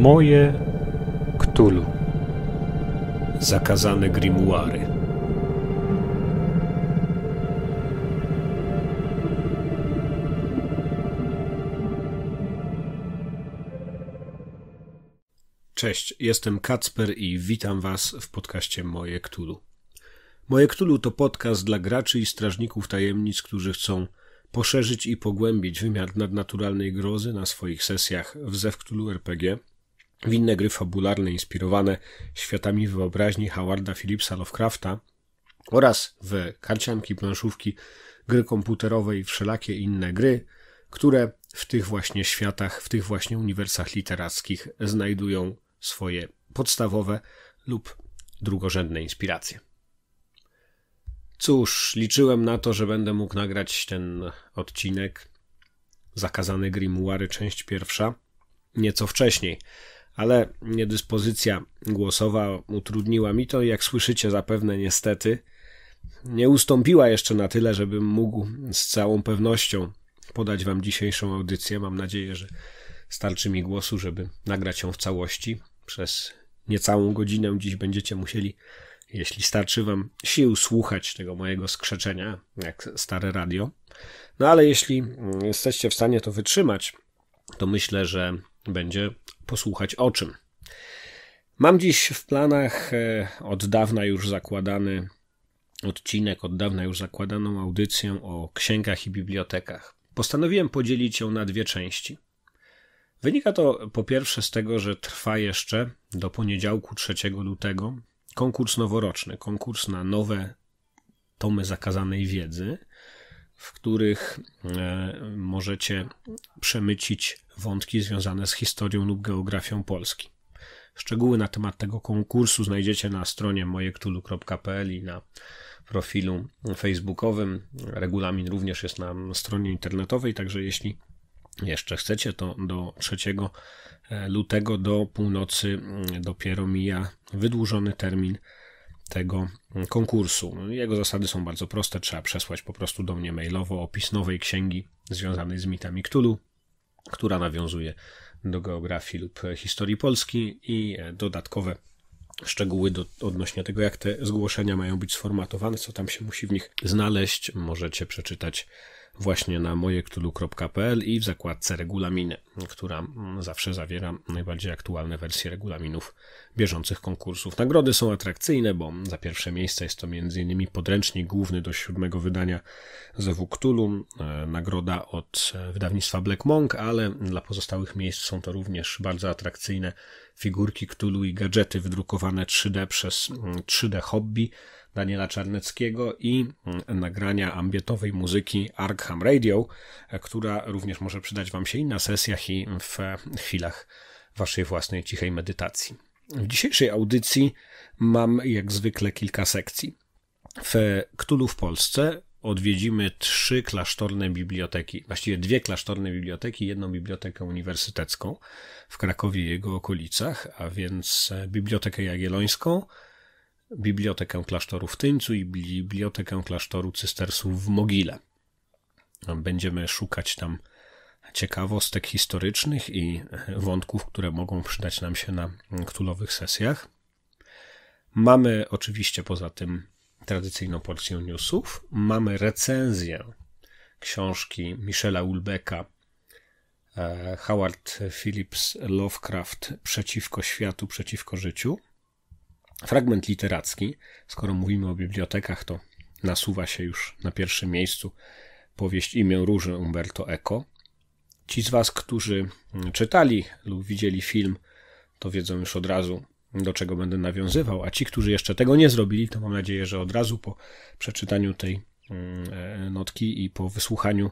Moje Ktulu. Zakazane grimuary. Cześć, jestem Kacper i witam Was w podcaście Moje Ktulu. Moje Ktulu to podcast dla graczy i strażników tajemnic, którzy chcą poszerzyć i pogłębić wymiar nadnaturalnej grozy na swoich sesjach w Zewktulu RPG – w inne gry fabularne inspirowane światami wyobraźni Howarda Phillipsa Lovecrafta oraz w karcianki, planszówki, gry komputerowe i wszelakie inne gry, które w tych właśnie światach, w tych właśnie uniwersach literackich znajdują swoje podstawowe lub drugorzędne inspiracje. Cóż, liczyłem na to, że będę mógł nagrać ten odcinek Zakazane Grimuary, część pierwsza, nieco wcześniej ale niedyspozycja głosowa utrudniła mi to i jak słyszycie zapewne niestety nie ustąpiła jeszcze na tyle, żebym mógł z całą pewnością podać wam dzisiejszą audycję. Mam nadzieję, że starczy mi głosu, żeby nagrać ją w całości. Przez niecałą godzinę dziś będziecie musieli, jeśli starczy wam sił, słuchać tego mojego skrzeczenia, jak stare radio. No ale jeśli jesteście w stanie to wytrzymać, to myślę, że będzie posłuchać o czym. Mam dziś w planach e, od dawna już zakładany odcinek, od dawna już zakładaną audycję o księgach i bibliotekach. Postanowiłem podzielić ją na dwie części. Wynika to po pierwsze z tego, że trwa jeszcze do poniedziałku 3 lutego konkurs noworoczny, konkurs na nowe tomy zakazanej wiedzy, w których e, możecie przemycić wątki związane z historią lub geografią Polski. Szczegóły na temat tego konkursu znajdziecie na stronie mojektulu.pl i na profilu facebookowym. Regulamin również jest na stronie internetowej, także jeśli jeszcze chcecie, to do 3 e, lutego do północy mm, dopiero mija wydłużony termin tego mm, konkursu. Jego zasady są bardzo proste. Trzeba przesłać po prostu do mnie mailowo opis nowej księgi związanej z mitami Cthulhu która nawiązuje do geografii lub historii Polski i e, dodatkowe szczegóły do, odnośnie tego, jak te zgłoszenia mają być sformatowane, co tam się musi w nich znaleźć, możecie przeczytać właśnie na mojektulu.pl i w zakładce regulaminy, która mm, zawsze zawiera najbardziej aktualne wersje regulaminów bieżących konkursów. Nagrody są atrakcyjne, bo za pierwsze miejsce jest to m.in. podręcznik główny do siódmego wydania ZW Cthulhu, e, nagroda od e, wydawnictwa Black Monk, ale dla pozostałych miejsc są to również bardzo atrakcyjne figurki Cthulhu i gadżety wydrukowane 3D przez 3D mm, Hobby, Daniela Czarneckiego i mm, nagrania ambientowej muzyki Arkham Radio, e, która również może przydać Wam się i na sesjach, i w chwilach Waszej własnej cichej medytacji. W dzisiejszej audycji mam jak zwykle kilka sekcji. W Ktulu w Polsce odwiedzimy trzy klasztorne biblioteki, właściwie dwie klasztorne biblioteki, jedną bibliotekę uniwersytecką w Krakowie i jego okolicach, a więc e, Bibliotekę Jagiellońską, bibliotekę klasztoru w Tyńcu i bibliotekę klasztoru cystersów w Mogile. Będziemy szukać tam ciekawostek historycznych i wątków, które mogą przydać nam się na ktulowych sesjach. Mamy oczywiście poza tym tradycyjną porcję newsów. Mamy recenzję książki Michela Ulbeka e, Howard Phillips Lovecraft Przeciwko światu, przeciwko życiu. Fragment literacki, skoro mówimy o bibliotekach, to nasuwa się już na pierwszym miejscu powieść imię Róży Umberto Eco. Ci z Was, którzy czytali lub widzieli film, to wiedzą już od razu, do czego będę nawiązywał, a ci, którzy jeszcze tego nie zrobili, to mam nadzieję, że od razu po przeczytaniu tej mm, e, notki i po wysłuchaniu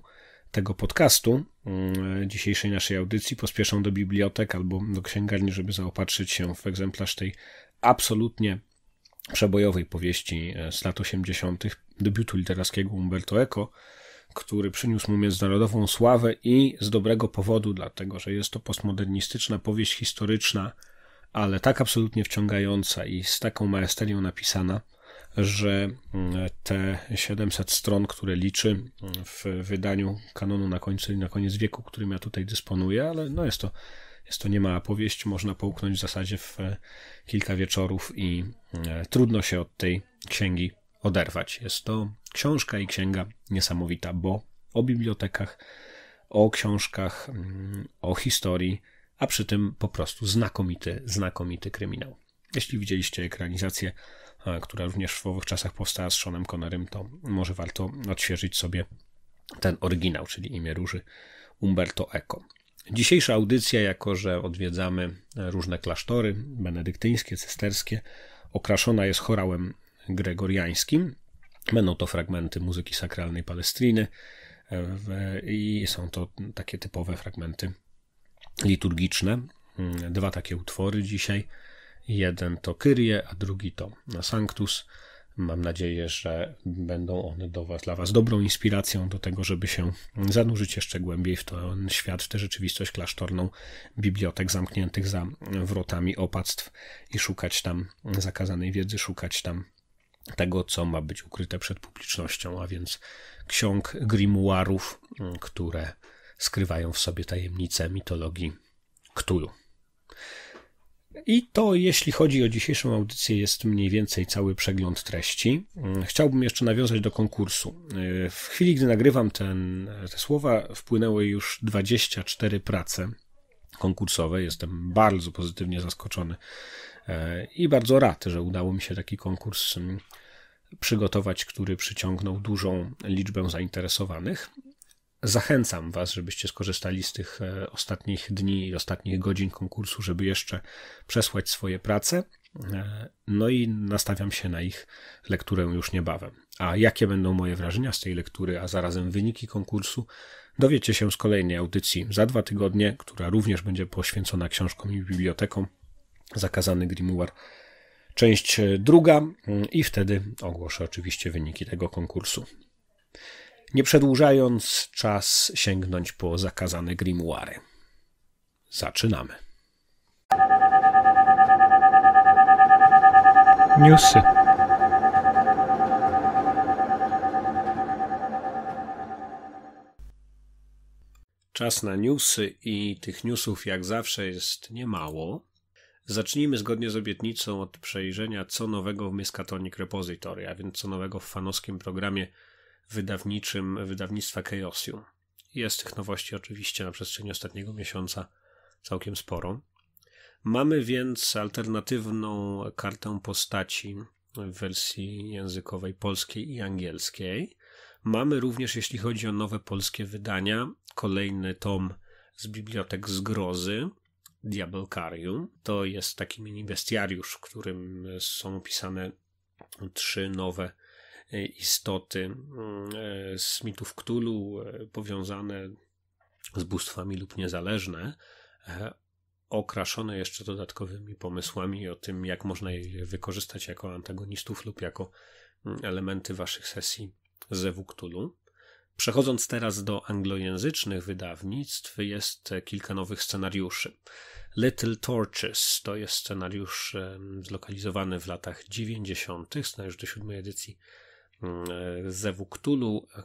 tego podcastu, mm, e, dzisiejszej naszej audycji, pospieszą do bibliotek albo do księgarni, żeby zaopatrzyć się w egzemplarz tej absolutnie przebojowej powieści e, z lat 80., debiutu literackiego Umberto Eco, który przyniósł mu międzynarodową sławę i z dobrego powodu, dlatego że jest to postmodernistyczna powieść historyczna, ale tak absolutnie wciągająca i z taką maesterią napisana, że mm, te 700 stron, które liczy mm, w wydaniu kanonu na, końcu, na koniec wieku, którym ja tutaj dysponuję, ale no jest to jest to niemała powieść, można połknąć w zasadzie w e, kilka wieczorów i e, trudno się od tej księgi oderwać. Jest to książka i księga niesamowita, bo o bibliotekach, o książkach, mm, o historii, a przy tym po prostu znakomity, znakomity kryminał. Jeśli widzieliście ekranizację, e, która również w owych czasach powstała z Seanem Connerem, to może warto odświeżyć sobie ten oryginał, czyli imię Róży Umberto Eco. Dzisiejsza audycja, jako że odwiedzamy e, różne klasztory benedyktyńskie, cysterskie, okraszona jest chorałem gregoriańskim. Będą to fragmenty muzyki sakralnej Palestriny e, i są to takie typowe fragmenty liturgiczne. Mm, dwa takie utwory dzisiaj. Jeden to Kyrie, a drugi to Sanctus. Mam nadzieję, że będą one do was, dla Was dobrą inspiracją do tego, żeby się zanurzyć jeszcze głębiej w ten świat, w tę rzeczywistość klasztorną bibliotek zamkniętych za wrotami opactw i szukać tam zakazanej wiedzy, szukać tam tego, co ma być ukryte przed publicznością, a więc ksiąg grimuarów, mm, które skrywają w sobie tajemnice mitologii Ktulu. I to, jeśli chodzi o dzisiejszą audycję, jest mniej więcej cały przegląd treści. Mm, chciałbym jeszcze nawiązać do konkursu. Y, w chwili, gdy nagrywam ten, te słowa, wpłynęły już 24 prace konkursowe. Jestem bardzo pozytywnie zaskoczony e, i bardzo rad, że udało mi się taki konkurs mm, przygotować, który przyciągnął dużą liczbę zainteresowanych. Zachęcam Was, żebyście skorzystali z tych e, ostatnich dni i ostatnich godzin konkursu, żeby jeszcze przesłać swoje prace. E, no i nastawiam się na ich lekturę już niebawem. A jakie będą moje wrażenia z tej lektury, a zarazem wyniki konkursu, dowiecie się z kolejnej audycji za dwa tygodnie, która również będzie poświęcona książkom i bibliotekom. Zakazany Grimoire, część e, druga, mm, i wtedy ogłoszę oczywiście wyniki tego konkursu. Nie przedłużając, czas sięgnąć po zakazane grimuary. Zaczynamy. Newsy. Czas na newsy i tych newsów jak zawsze jest niemało. Zacznijmy zgodnie z obietnicą od przejrzenia co nowego w Miskatonic Repository, a więc co nowego w fanowskim programie wydawniczym wydawnictwa Chaosium. Jest tych nowości oczywiście na przestrzeni ostatniego miesiąca całkiem sporo. Mamy więc alternatywną kartę postaci w wersji językowej polskiej i angielskiej. Mamy również, jeśli chodzi o nowe polskie wydania, kolejny tom z bibliotek Zgrozy, Diabelkarium. To jest taki mini bestiariusz, w którym są opisane trzy nowe E, istoty z mm, e, mitów Ktulu e, powiązane z bóstwami lub niezależne, okraszone jeszcze dodatkowymi pomysłami o tym, jak można je wykorzystać jako antagonistów lub jako mm, elementy waszych sesji z Ktulu. Przechodząc teraz do anglojęzycznych wydawnictw, jest kilka nowych scenariuszy. Little Torches to jest scenariusz zlokalizowany w latach 90., scenariusz do siódmej edycji E, zewu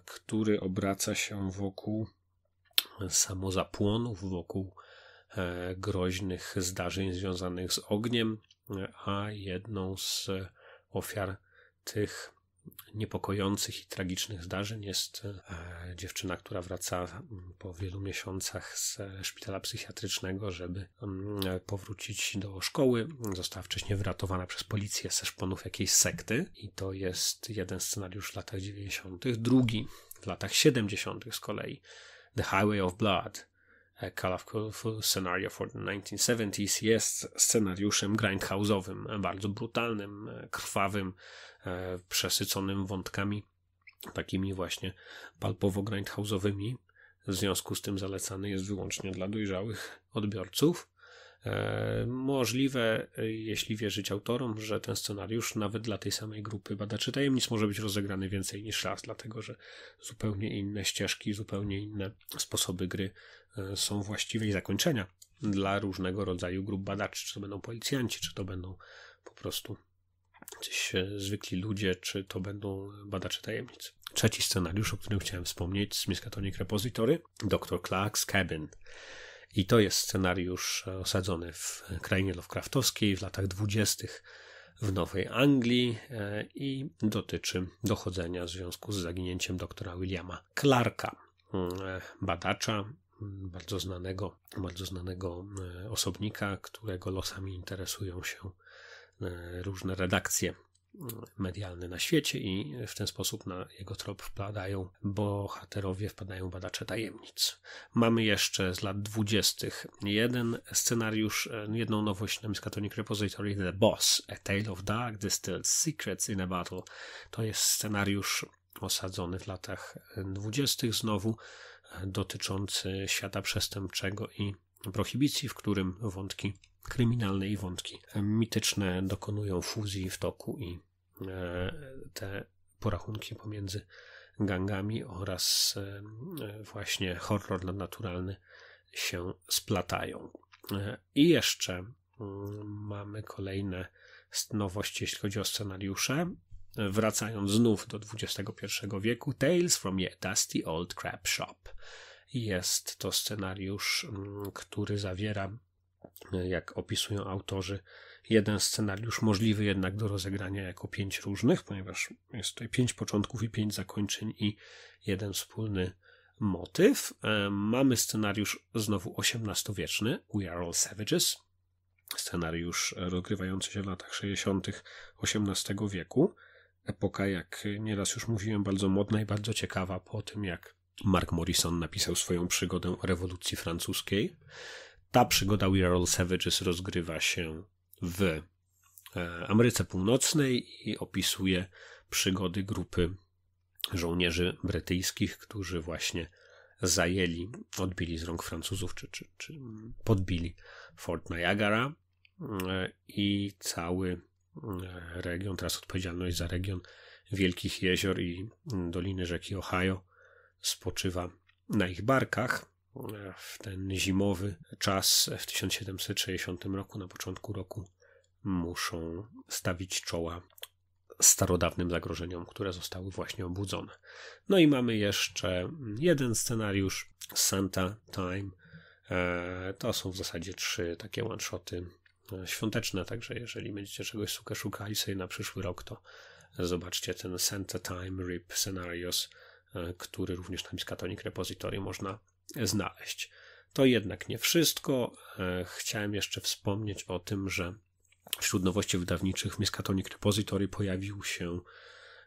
który obraca się wokół samozapłonów, wokół e, groźnych zdarzeń związanych z ogniem, e, a jedną z ofiar tych niepokojących i tragicznych zdarzeń jest e, dziewczyna, która wraca po wielu miesiącach z e, szpitala psychiatrycznego, żeby e, powrócić do szkoły. Została wcześniej wyratowana przez policję ze szponów jakiejś sekty i to jest jeden scenariusz w latach 90., drugi w latach 70. z kolei The Highway of Blood. A Colorful Scenario for the 1970s jest scenariuszem grindhouse'owym, bardzo brutalnym, krwawym, E, przesyconym wątkami takimi właśnie palpowo-grindhouse'owymi. W związku z tym zalecany jest wyłącznie dla dojrzałych odbiorców. E, możliwe, e, jeśli wierzyć autorom, że ten scenariusz nawet dla tej samej grupy badaczy tajemnic może być rozegrany więcej niż raz, dlatego że zupełnie inne ścieżki, zupełnie inne sposoby gry są właściwe i zakończenia dla różnego rodzaju grup badaczy. Czy to będą policjanci, czy to będą po prostu jacyś e, zwykli ludzie, czy to będą badacze tajemnic. Trzeci scenariusz, o którym chciałem wspomnieć, z Miskatonic Repository, Dr. Clark's Cabin. I to jest scenariusz e, osadzony w krainie Lovecraftowskiej w latach dwudziestych w Nowej Anglii e, i dotyczy dochodzenia w związku z zaginięciem doktora Williama Clarka, mm, badacza, mm, bardzo znanego, bardzo znanego osobnika, którego losami interesują się E, różne redakcje e, medialne na świecie i w ten sposób na jego trop wpadają bohaterowie, wpadają badacze tajemnic. Mamy jeszcze z lat dwudziestych jeden scenariusz, e, jedną nowość na Miskatonic Repository, The Boss, A Tale of Dark Distilled Secrets in a Battle. To jest scenariusz osadzony w latach dwudziestych znowu, dotyczący świata przestępczego i prohibicji, w którym wątki kryminalne i wątki mityczne dokonują fuzji w toku i e, te porachunki pomiędzy gangami oraz e, e, właśnie horror nadnaturalny się splatają. I jeszcze mm, mamy kolejne nowości, jeśli chodzi o scenariusze. Wracając znów do XXI wieku, Tales from the Dusty Old Crab Shop. Jest to scenariusz, mm, który zawiera jak opisują autorzy, jeden scenariusz możliwy jednak do rozegrania jako pięć różnych, ponieważ jest tutaj pięć początków i pięć zakończeń i jeden wspólny motyw. E, mamy scenariusz znowu XVIII-wieczny, We Are All Savages, scenariusz rozgrywający się w latach 60. XVIII wieku. Epoka, jak nieraz już mówiłem, bardzo modna i bardzo ciekawa po tym, jak Mark Morrison napisał swoją przygodę o rewolucji francuskiej ta przygoda We Are All Savages rozgrywa się w e, Ameryce Północnej i opisuje przygody grupy żołnierzy brytyjskich, którzy właśnie zajęli, odbili z rąk Francuzów, czy, czy, czy podbili Fort Niagara e, i cały e, region, teraz odpowiedzialność za region Wielkich Jezior i Doliny Rzeki Ohio spoczywa na ich barkach. E, w ten zimowy czas w 1760 roku, na początku roku, muszą stawić czoła starodawnym zagrożeniom, które zostały właśnie obudzone. No i mamy jeszcze jeden scenariusz Santa Time. E, to są w zasadzie trzy takie one-shoty e, świąteczne, także jeżeli będziecie czegoś szukali sobie na przyszły rok, to zobaczcie ten Santa Time RIP Scenarios, który również na Miskatonic Repository można znaleźć. To jednak nie wszystko. E, chciałem jeszcze wspomnieć o tym, że wśród nowości wydawniczych w Miskatonic Repository pojawił się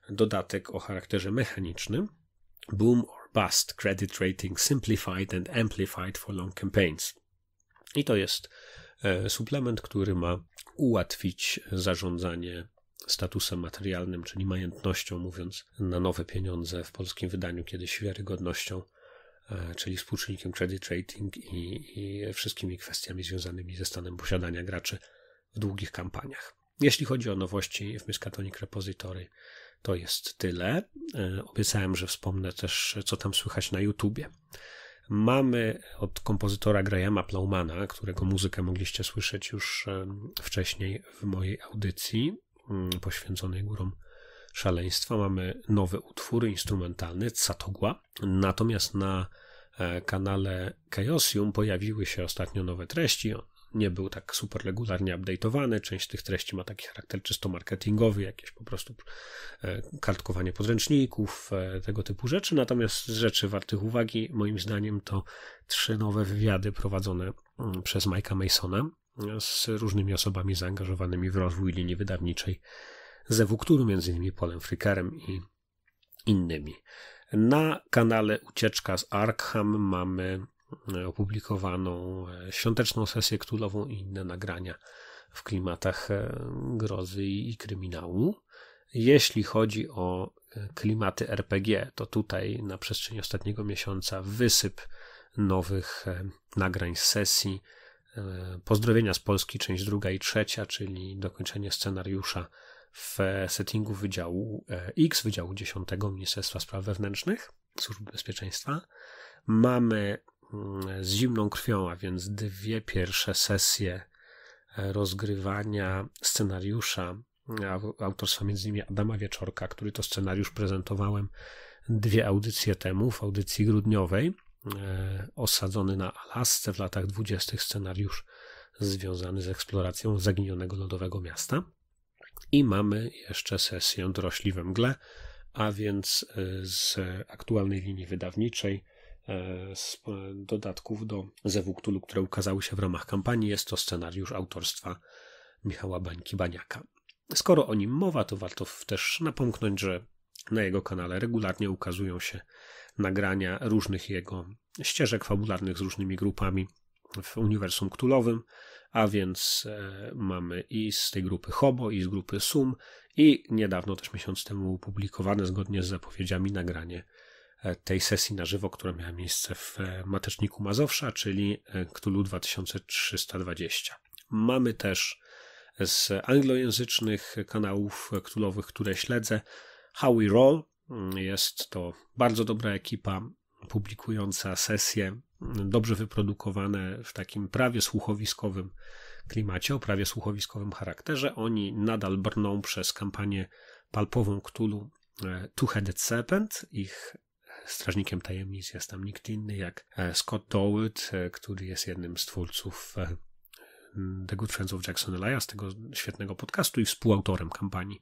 dodatek o charakterze mechanicznym Boom or Bust Credit Rating Simplified and Amplified for Long Campaigns. I to jest e, suplement, który ma ułatwić zarządzanie statusem materialnym, czyli majątnością, mówiąc na nowe pieniądze w polskim wydaniu kiedyś wiarygodnością E, czyli współczynnikiem credit rating i, i wszystkimi kwestiami związanymi ze stanem posiadania graczy w długich kampaniach. Jeśli chodzi o nowości w Miskatonic Repository, to jest tyle. E, obiecałem, że wspomnę też, co tam słychać na YouTubie. Mamy od kompozytora Grahama Plowmana, którego muzykę mogliście słyszeć już wcześniej w mojej audycji mm, poświęconej górom szaleństwa mamy nowy utwór instrumentalny Catogła. Natomiast na e, kanale Chaosium pojawiły się ostatnio nowe treści. On nie był tak super regularnie update'owany. Część tych treści ma taki charakter czysto marketingowy, jakieś po prostu e, kartkowanie podręczników, e, tego typu rzeczy. Natomiast rzeczy wartych uwagi, moim zdaniem, to trzy nowe wywiady prowadzone mm, przez Mike'a Masona z różnymi osobami zaangażowanymi w rozwój linii wydawniczej ze Wukturu, między innymi Polem Frikerem i innymi. Na kanale Ucieczka z Arkham mamy e, opublikowaną e, świąteczną sesję ktulową i inne nagrania w klimatach e, grozy i kryminału. Jeśli chodzi o klimaty RPG, to tutaj na przestrzeni ostatniego miesiąca wysyp nowych nagrań z sesji. Pozdrowienia z Polski, część druga i trzecia, czyli dokończenie scenariusza w e, settingu Wydziału e, X, Wydziału 10 Ministerstwa Spraw Wewnętrznych, Służby Bezpieczeństwa. Mamy mm, z zimną krwią, a więc dwie pierwsze sesje e, rozgrywania scenariusza autorstwa między innymi Adama Wieczorka, który to scenariusz prezentowałem dwie audycje temu, w audycji grudniowej, osadzony na Alasce w latach dwudziestych scenariusz związany z eksploracją zaginionego lodowego miasta. I mamy jeszcze sesję Dorośli we mgle, a więc y, z aktualnej linii wydawniczej, y, z y, dodatków do Zewuktulu, które ukazały się w ramach kampanii, jest to scenariusz autorstwa Michała Bańki-Baniaka. Skoro o nim mowa, to warto też napomknąć, że na jego kanale regularnie ukazują się nagrania różnych jego ścieżek fabularnych z różnymi grupami w uniwersum ktulowym a więc e, mamy i z tej grupy Hobo, i z grupy Sum, i niedawno też miesiąc temu opublikowane zgodnie z zapowiedziami nagranie e, tej sesji na żywo, która miała miejsce w e, Mateczniku Mazowsza, czyli Ktulu 2320. Mamy też z anglojęzycznych kanałów Cthulhowych, które śledzę, How We Roll, mm, jest to bardzo dobra ekipa publikująca sesje dobrze wyprodukowane w takim prawie słuchowiskowym klimacie, o prawie słuchowiskowym charakterze. Oni nadal brną przez kampanię palpową Cthulhu e, Two-Headed Serpent. Ich strażnikiem tajemnic jest tam nikt inny jak e, Scott Dowitt, e, który jest jednym z twórców The Good Friends of Jackson Elias, tego świetnego podcastu i współautorem kampanii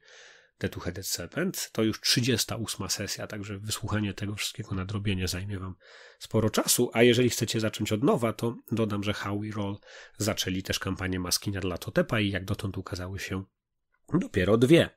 The Two-Headed Serpent. To już 38 sesja, także wysłuchanie tego wszystkiego nadrobienie zajmie Wam sporo czasu, a jeżeli chcecie zacząć od nowa, to dodam, że Howie Roll zaczęli też kampanię Maskina dla Totepa i jak dotąd ukazały się dopiero dwie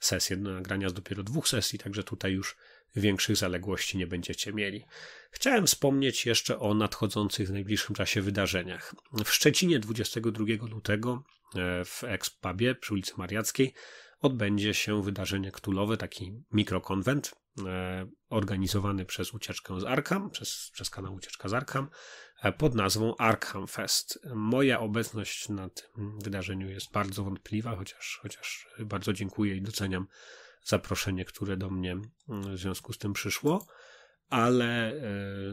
sesje, nagrania z dopiero dwóch sesji, także tutaj już większych zaległości nie będziecie mieli. Chciałem wspomnieć jeszcze o nadchodzących w najbliższym czasie wydarzeniach. W Szczecinie 22 lutego e, w ekspabie przy ulicy Mariackiej odbędzie się wydarzenie ktulowe, taki mikrokonwent e, organizowany przez Ucieczkę z Arkham, przez, przez kanał Ucieczka z Arkham e, pod nazwą Arkham Fest. Moja obecność na tym wydarzeniu jest bardzo wątpliwa, chociaż, chociaż bardzo dziękuję i doceniam zaproszenie, które do mnie w związku z tym przyszło, ale e,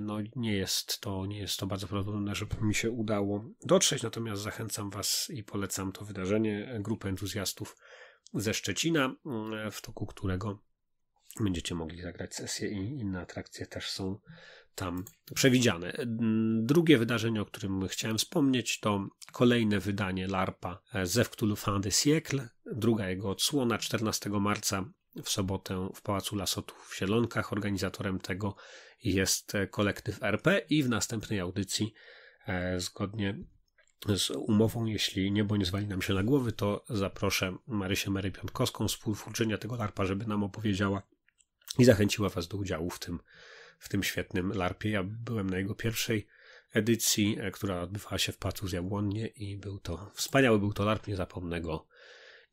no, nie, jest to, nie jest to bardzo prawdopodobne, żeby mi się udało dotrzeć, natomiast zachęcam Was i polecam to wydarzenie, grupę entuzjastów ze Szczecina, mm, w toku którego będziecie mogli zagrać sesję i inne atrakcje też są tam przewidziane. Drugie wydarzenie, o którym chciałem wspomnieć, to kolejne wydanie LARPA e, ze Cthulhu Fin de Siècle, druga jego odsłona 14 marca w sobotę w Pałacu Lasotów w Sielonkach. Organizatorem tego jest kolektyw e, RP i w następnej audycji e, zgodnie z umową, jeśli niebo nie zwali nam się na głowy, to zaproszę Marysię Mary Piątkowską, współtwórczynię tego LARPA, żeby nam opowiedziała i zachęciła Was do udziału w tym, w tym świetnym LARPie. Ja byłem na jego pierwszej edycji, e, która odbywała się w Pacu z Jabłonnie i był to, wspaniały był to LARP, nie zapomnę go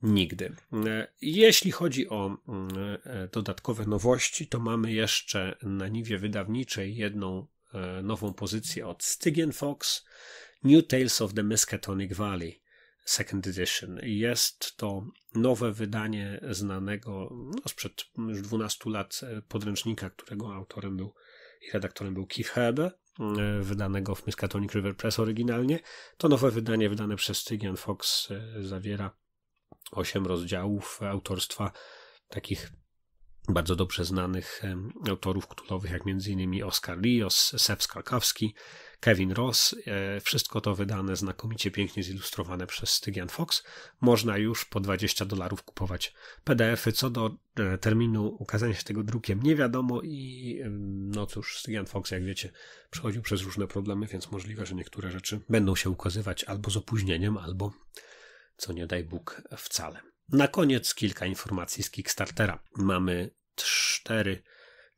nigdy. E, jeśli chodzi o mm, e, dodatkowe nowości, to mamy jeszcze na niwie wydawniczej jedną nową pozycję od Stygian Fox, New Tales of the Miskatonic Valley. Second Edition. Jest to nowe wydanie znanego no, sprzed już 12 lat e, podręcznika, którego autorem był i redaktorem był Keith Herbe, e, wydanego w Miskatonic River Press oryginalnie. To nowe wydanie wydane przez Tygian Fox e, zawiera 8 rozdziałów autorstwa takich bardzo dobrze znanych autorów kultowych, jak m.in. Oscar Lios, Seb Skalkowski, Kevin Ross. E, wszystko to wydane znakomicie pięknie zilustrowane przez Stygian Fox. Można już po 20 dolarów kupować PDFy. Co do e, terminu ukazania się tego drukiem nie wiadomo i no cóż, Stygian Fox, jak wiecie, przechodził przez różne problemy, więc możliwe, że niektóre rzeczy będą się ukazywać albo z opóźnieniem, albo co nie daj Bóg wcale. Na koniec kilka informacji z Kickstartera. Mamy cztery,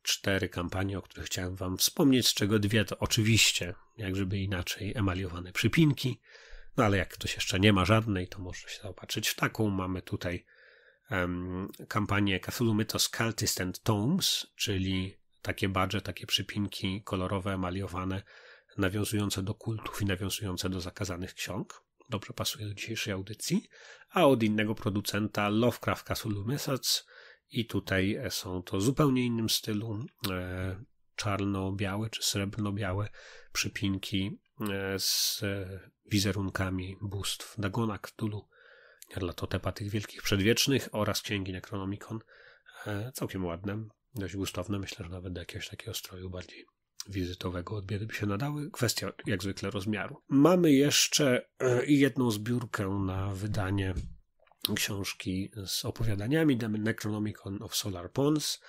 cztery kampanie, o których chciałem Wam wspomnieć, z czego dwie to oczywiście, jak inaczej, emaliowane przypinki. No ale jak ktoś jeszcze nie ma żadnej, to może się zobaczyć w taką. Mamy tutaj um, kampanię Cthulhu Mythos Cultist and Tomes, czyli takie badże, takie przypinki kolorowe, emaliowane, nawiązujące do kultów i nawiązujące do zakazanych ksiąg dobrze pasuje do dzisiejszej audycji, a od innego producenta Lovecraft Castle Message i tutaj e, są to zupełnie innym stylu e, czarno-białe czy srebrno-białe przypinki e, z wizerunkami bóstw Dagona, Cthulhu, Nyarlathotepa, tych wielkich przedwiecznych oraz księgi Necronomicon. Całkiem ładne, dość gustowne, myślę, że nawet do jakiegoś takiego stroju bardziej wizytowego odbiory by się nadały. Kwestia jak zwykle rozmiaru. Mamy jeszcze e, jedną zbiórkę na wydanie książki z opowiadaniami The Necronomicon of Solar Pons.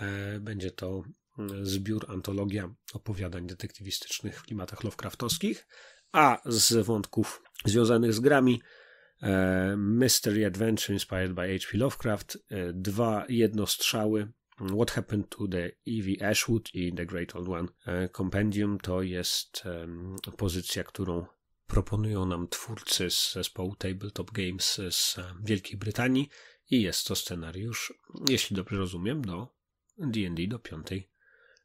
E, będzie to e, zbiór, antologia opowiadań detektywistycznych w klimatach Lovecraftowskich, a z wątków związanych z grami Mystery Adventure Inspired by H.P. Lovecraft, dwa jednostrzały What Happened to the Evie Ashwood i The Great Old One Compendium e, to jest e, pozycja, którą proponują nam twórcy z zespołu Tabletop Games z e, Wielkiej Brytanii i jest to scenariusz, jeśli dobrze rozumiem, do D&D do piątej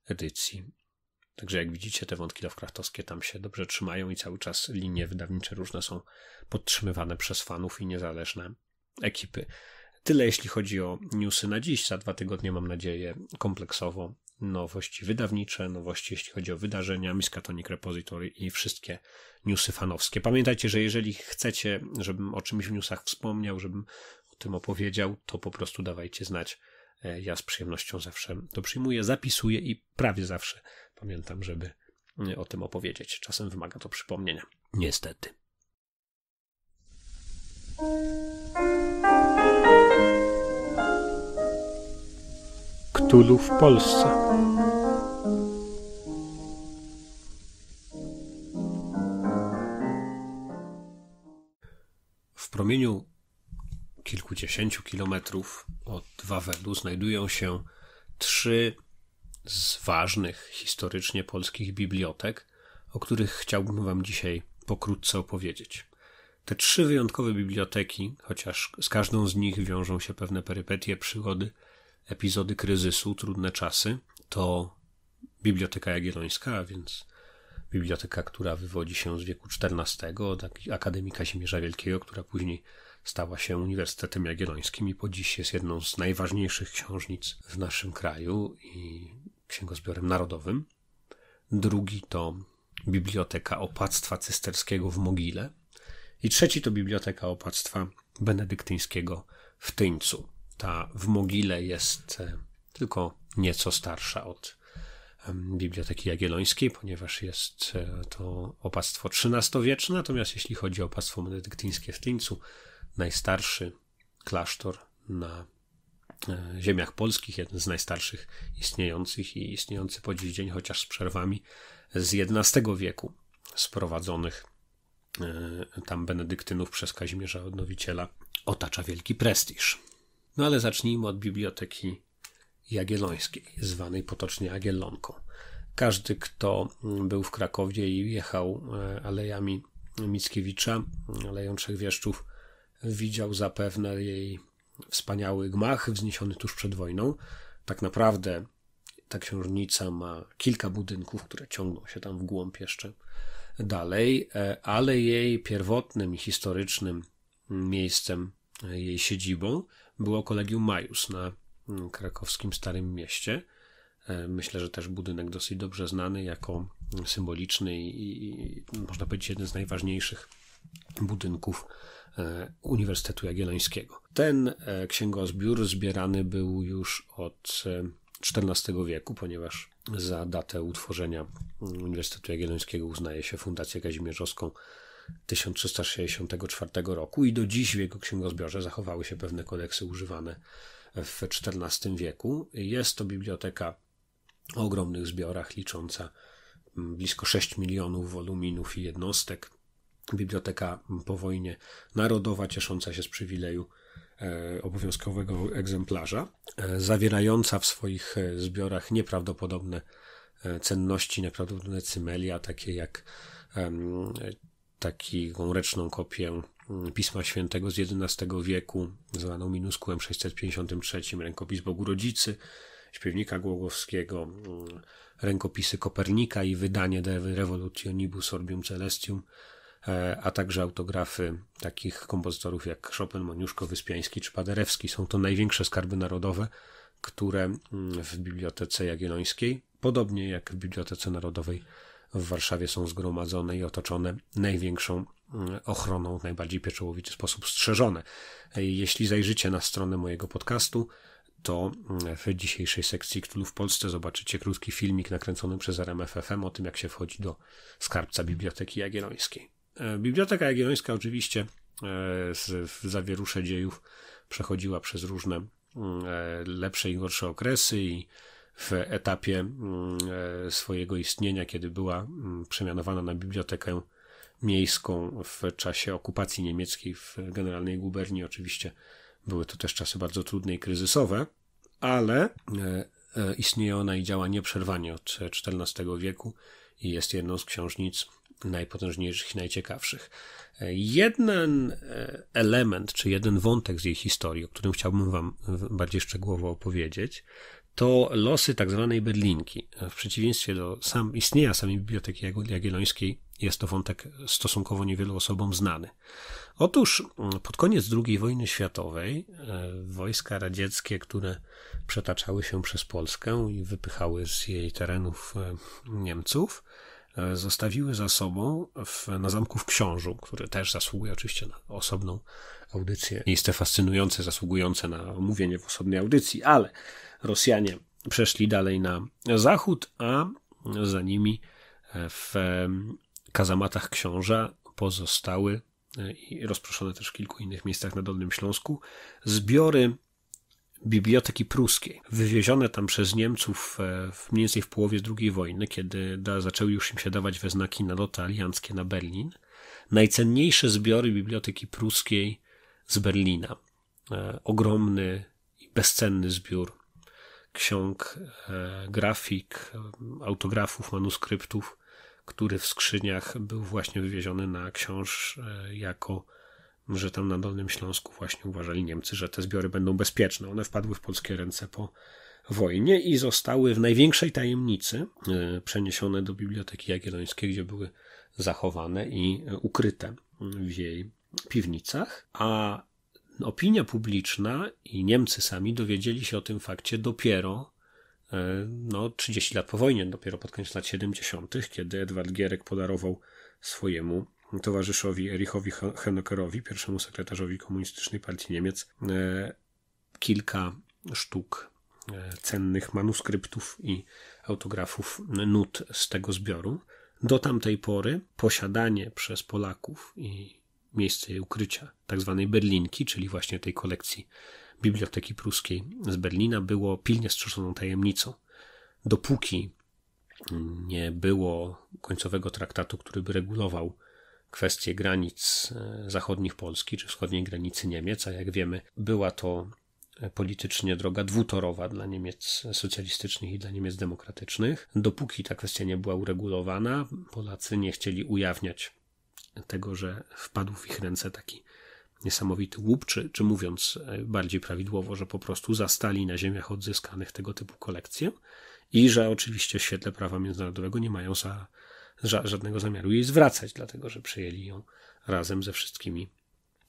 edycji. Także jak widzicie, te wątki Lovecraftowskie tam się dobrze trzymają i cały czas linie wydawnicze różne są podtrzymywane przez fanów i niezależne ekipy. Tyle jeśli chodzi o newsy na dziś. Za dwa tygodnie mam nadzieję kompleksowo nowości wydawnicze, nowości jeśli chodzi o wydarzenia, Miskatonic Repository i wszystkie newsy fanowskie. Pamiętajcie, że jeżeli chcecie, żebym o czymś w newsach wspomniał, żebym o tym opowiedział, to po prostu dawajcie znać. E, ja z przyjemnością zawsze to przyjmuję, zapisuję i prawie zawsze pamiętam, żeby e, o tym opowiedzieć. Czasem wymaga to przypomnienia. Niestety. w Polsce. W promieniu kilkudziesięciu kilometrów od Wawelu znajdują się trzy z ważnych historycznie polskich bibliotek, o których chciałbym Wam dzisiaj pokrótce opowiedzieć. Te trzy wyjątkowe biblioteki, chociaż z każdą z nich wiążą się pewne perypetie, przygody, epizody kryzysu, trudne czasy, to Biblioteka Jagiellońska, a więc biblioteka, która wywodzi się z wieku XIV Akademii akademika Wielkiego, która później stała się Uniwersytetem Jagiellońskim i po dziś jest jedną z najważniejszych książnic w naszym kraju i księgozbiorem narodowym. Drugi to Biblioteka Opactwa Cysterskiego w Mogile i trzeci to Biblioteka Opactwa Benedyktyńskiego w Tyńcu ta w Mogile jest e, tylko nieco starsza od Biblioteki Jagiellońskiej, ponieważ jest e, to opactwo XIII-wieczne, natomiast jeśli chodzi o opactwo benedyktyńskie w Tlincu, najstarszy klasztor na e, ziemiach polskich, jeden z najstarszych istniejących i istniejący po dziś dzień, chociaż z przerwami, z XI wieku sprowadzonych tam benedyktynów przez Kazimierza Odnowiciela otacza wielki prestiż. No ale zacznijmy od biblioteki Jagiellońskiej, zwanej potocznie Jagiellonką. Każdy, kto był w Krakowie i jechał e, alejami Mickiewicza, aleją Trzech Wieszczów, widział zapewne jej wspaniały gmach wzniesiony tuż przed wojną. Tak naprawdę ta książnica ma kilka budynków, które ciągną się tam w głąb jeszcze dalej, e, ale jej pierwotnym i historycznym miejscem, e, jej siedzibą było kolegium Majus na mm, krakowskim Starym Mieście. E, myślę, że też budynek dosyć dobrze znany jako mm, symboliczny i, no, można powiedzieć jeden z najważniejszych budynków e, Uniwersytetu Jagiellońskiego. Ten e, księgozbiór zbierany był już od XIV wieku, ponieważ za datę utworzenia mm, Uniwersytetu Jagiellońskiego uznaje się Fundację Kazimierzowską 1364 roku i do dziś w jego księgozbiorze zachowały się pewne kodeksy używane w XIV wieku. Jest to biblioteka o ogromnych zbiorach, licząca mm, blisko 6 milionów woluminów i jednostek. Biblioteka po wojnie narodowa, ciesząca się z przywileju e, obowiązkowego egzemplarza, e, zawierająca w swoich e, zbiorach nieprawdopodobne cenności, nieprawdopodobne cymelia, takie jak taką ręczną kopię mm, Pisma Świętego z XI wieku, zwaną minuskułem 653, rękopis Bogu Rodzicy, śpiewnika Głogowskiego, mm, rękopisy Kopernika i wydanie De Revolutionibus Orbium Celestium, e, a także autografy takich kompozytorów jak Chopin, Moniuszko, Wyspiański czy Paderewski. Są to największe skarby narodowe, które mm, w Bibliotece Jagiellońskiej, podobnie jak w Bibliotece Narodowej w Warszawie są zgromadzone i otoczone największą mm, ochroną, w najbardziej pieczołowicie sposób strzeżone. E, jeśli zajrzycie na stronę mojego podcastu, to mm, w dzisiejszej sekcji Cthulhu w Polsce zobaczycie krótki filmik nakręcony przez RMFFM o tym, jak się wchodzi do skarbca Biblioteki Jagiellońskiej. E, Biblioteka Jagiellońska oczywiście e, w zawierusze dziejów przechodziła przez różne mm, lepsze i gorsze okresy i w etapie mm, e, swojego istnienia, kiedy była mm, przemianowana na bibliotekę miejską w czasie okupacji niemieckiej w generalnej guberni. Oczywiście były to też czasy bardzo trudne i kryzysowe, ale e, e, istnieje ona i działa nieprzerwanie od XIV wieku i jest jedną z książnic najpotężniejszych i najciekawszych. Jeden element, czy jeden wątek z jej historii, o którym chciałbym Wam bardziej szczegółowo opowiedzieć, to losy tak zwanej Berlinki. E, w przeciwieństwie do sam, istnienia samej Biblioteki Jagiellońskiej jest to wątek stosunkowo niewielu osobom znany. Otóż mm, pod koniec II wojny światowej e, wojska radzieckie, które przetaczały się przez Polskę i wypychały z jej terenów e, Niemców, zostawiły za sobą w, na zamku w Książu, który też zasługuje oczywiście na osobną audycję. Miejsce fascynujące, zasługujące na omówienie w osobnej audycji, ale Rosjanie przeszli dalej na zachód, a za nimi e, w e, kazamatach książa pozostały e, i rozproszone też w kilku innych miejscach na Dolnym Śląsku zbiory biblioteki pruskiej, wywiezione tam przez Niemców w mniej więcej w połowie II wojny, kiedy da, zaczęły już im się dawać we znaki naloty alianckie na Berlin. Najcenniejsze zbiory biblioteki pruskiej z Berlina. Ogromny i bezcenny zbiór ksiąg, e, grafik, autografów, manuskryptów, który w skrzyniach był właśnie wywieziony na książ e, jako no, że tam na Dolnym Śląsku właśnie uważali Niemcy, że te zbiory będą bezpieczne. One wpadły w polskie ręce po wojnie i zostały w największej tajemnicy e, przeniesione do Biblioteki Jagiellońskiej, gdzie były zachowane i ukryte w jej piwnicach, a Opinia publiczna i Niemcy sami dowiedzieli się o tym fakcie dopiero e, no, 30 lat po wojnie, dopiero pod koniec lat 70., kiedy Edward Gierek podarował swojemu towarzyszowi Erichowi Henokerowi, pierwszemu sekretarzowi Komunistycznej Partii Niemiec, e, kilka sztuk e, cennych manuskryptów i autografów nut z tego zbioru. Do tamtej pory posiadanie przez Polaków i miejsce ukrycia, tzw. Tak Berlinki, czyli właśnie tej kolekcji Biblioteki Pruskiej z Berlina, było pilnie strzeżoną tajemnicą. Dopóki nie było końcowego traktatu, który by regulował kwestie granic e, zachodnich Polski czy wschodniej granicy Niemiec, a jak wiemy, była to politycznie droga dwutorowa dla Niemiec socjalistycznych i dla Niemiec demokratycznych. Dopóki ta kwestia nie była uregulowana, Polacy nie chcieli ujawniać tego, że wpadł w ich ręce taki niesamowity łup, czy, czy mówiąc e, bardziej prawidłowo, że po prostu zastali na ziemiach odzyskanych tego typu kolekcję i że oczywiście w świetle prawa międzynarodowego nie mają za, żadnego zamiaru jej zwracać, dlatego że przyjęli ją razem ze wszystkimi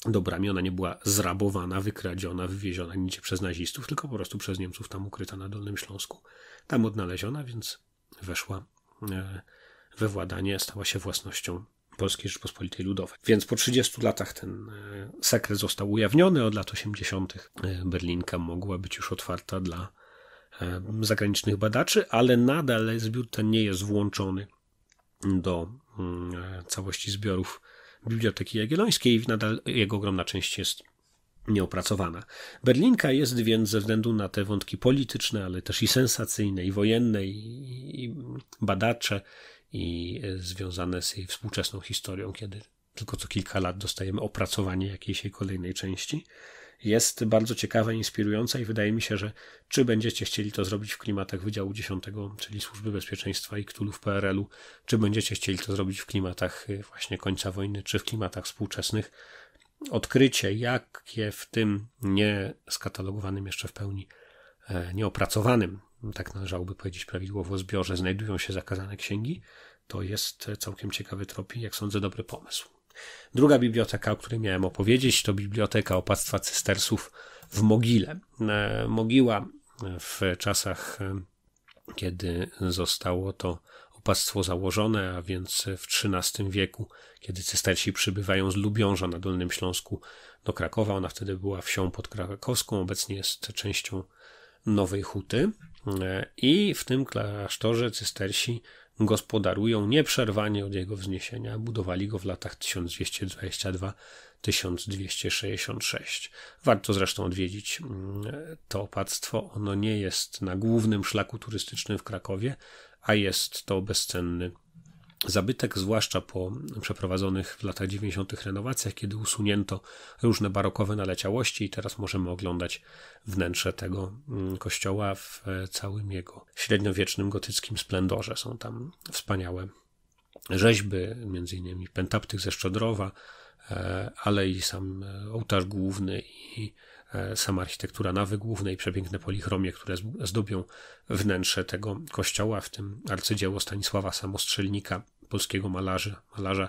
dobrami. Ona nie była zrabowana, wykradziona, wywieziona nigdzie przez nazistów, tylko po prostu przez Niemców tam ukryta na Dolnym Śląsku, tam odnaleziona, więc weszła e, we władanie, stała się własnością Polskiej Rzeczpospolitej Ludowej. Więc po 30 latach ten e, sekret został ujawniony. Od lat 80. E, Berlinka mogła być już otwarta dla e, zagranicznych badaczy, ale nadal zbiór ten nie jest włączony do mm, całości zbiorów Biblioteki Jagiellońskiej i nadal jego ogromna część jest nieopracowana. Berlinka jest więc ze względu na te wątki polityczne, ale też i sensacyjne, i wojenne, i, i badacze, i e, związane z jej współczesną historią, kiedy tylko co kilka lat dostajemy opracowanie jakiejś jej kolejnej części. Jest bardzo ciekawa, inspirująca i wydaje mi się, że czy będziecie chcieli to zrobić w klimatach Wydziału 10, czyli Służby Bezpieczeństwa i Ktulu w PRL-u, czy będziecie chcieli to zrobić w klimatach e, właśnie końca wojny, czy w klimatach współczesnych, odkrycie, jakie w tym nie skatalogowanym jeszcze w pełni, e, nieopracowanym tak należałoby powiedzieć prawidłowo, zbiorze znajdują się zakazane księgi, to jest całkiem ciekawy trop i jak sądzę dobry pomysł. Druga biblioteka, o której miałem opowiedzieć, to biblioteka opactwa cystersów w Mogile. E, Mogiła e, w czasach, e, kiedy zostało to opactwo założone, a więc w XIII wieku, kiedy cystersi przybywają z Lubiąża na Dolnym Śląsku do Krakowa. Ona wtedy była wsią krakowską, obecnie jest częścią Nowej Huty. E, I w tym klasztorze cystersi gospodarują nieprzerwanie od jego wzniesienia. Budowali go w latach 1222-1266. Warto zresztą odwiedzić mm, to opactwo. Ono nie jest na głównym szlaku turystycznym w Krakowie, a jest to bezcenny Zabytek, zwłaszcza po przeprowadzonych w latach 90. renowacjach, kiedy usunięto różne barokowe naleciałości, i teraz możemy oglądać wnętrze tego mm, kościoła w e, całym jego średniowiecznym gotyckim splendorze. Są tam wspaniałe rzeźby, m.in. pentaptyk ze Szczodrowa, e, ale i sam e, ołtarz główny i E, sama architektura nawy głównej, przepiękne polichromie, które zdobią wnętrze tego kościoła, w tym arcydzieło Stanisława Samostrzelnika, polskiego malarza, malarza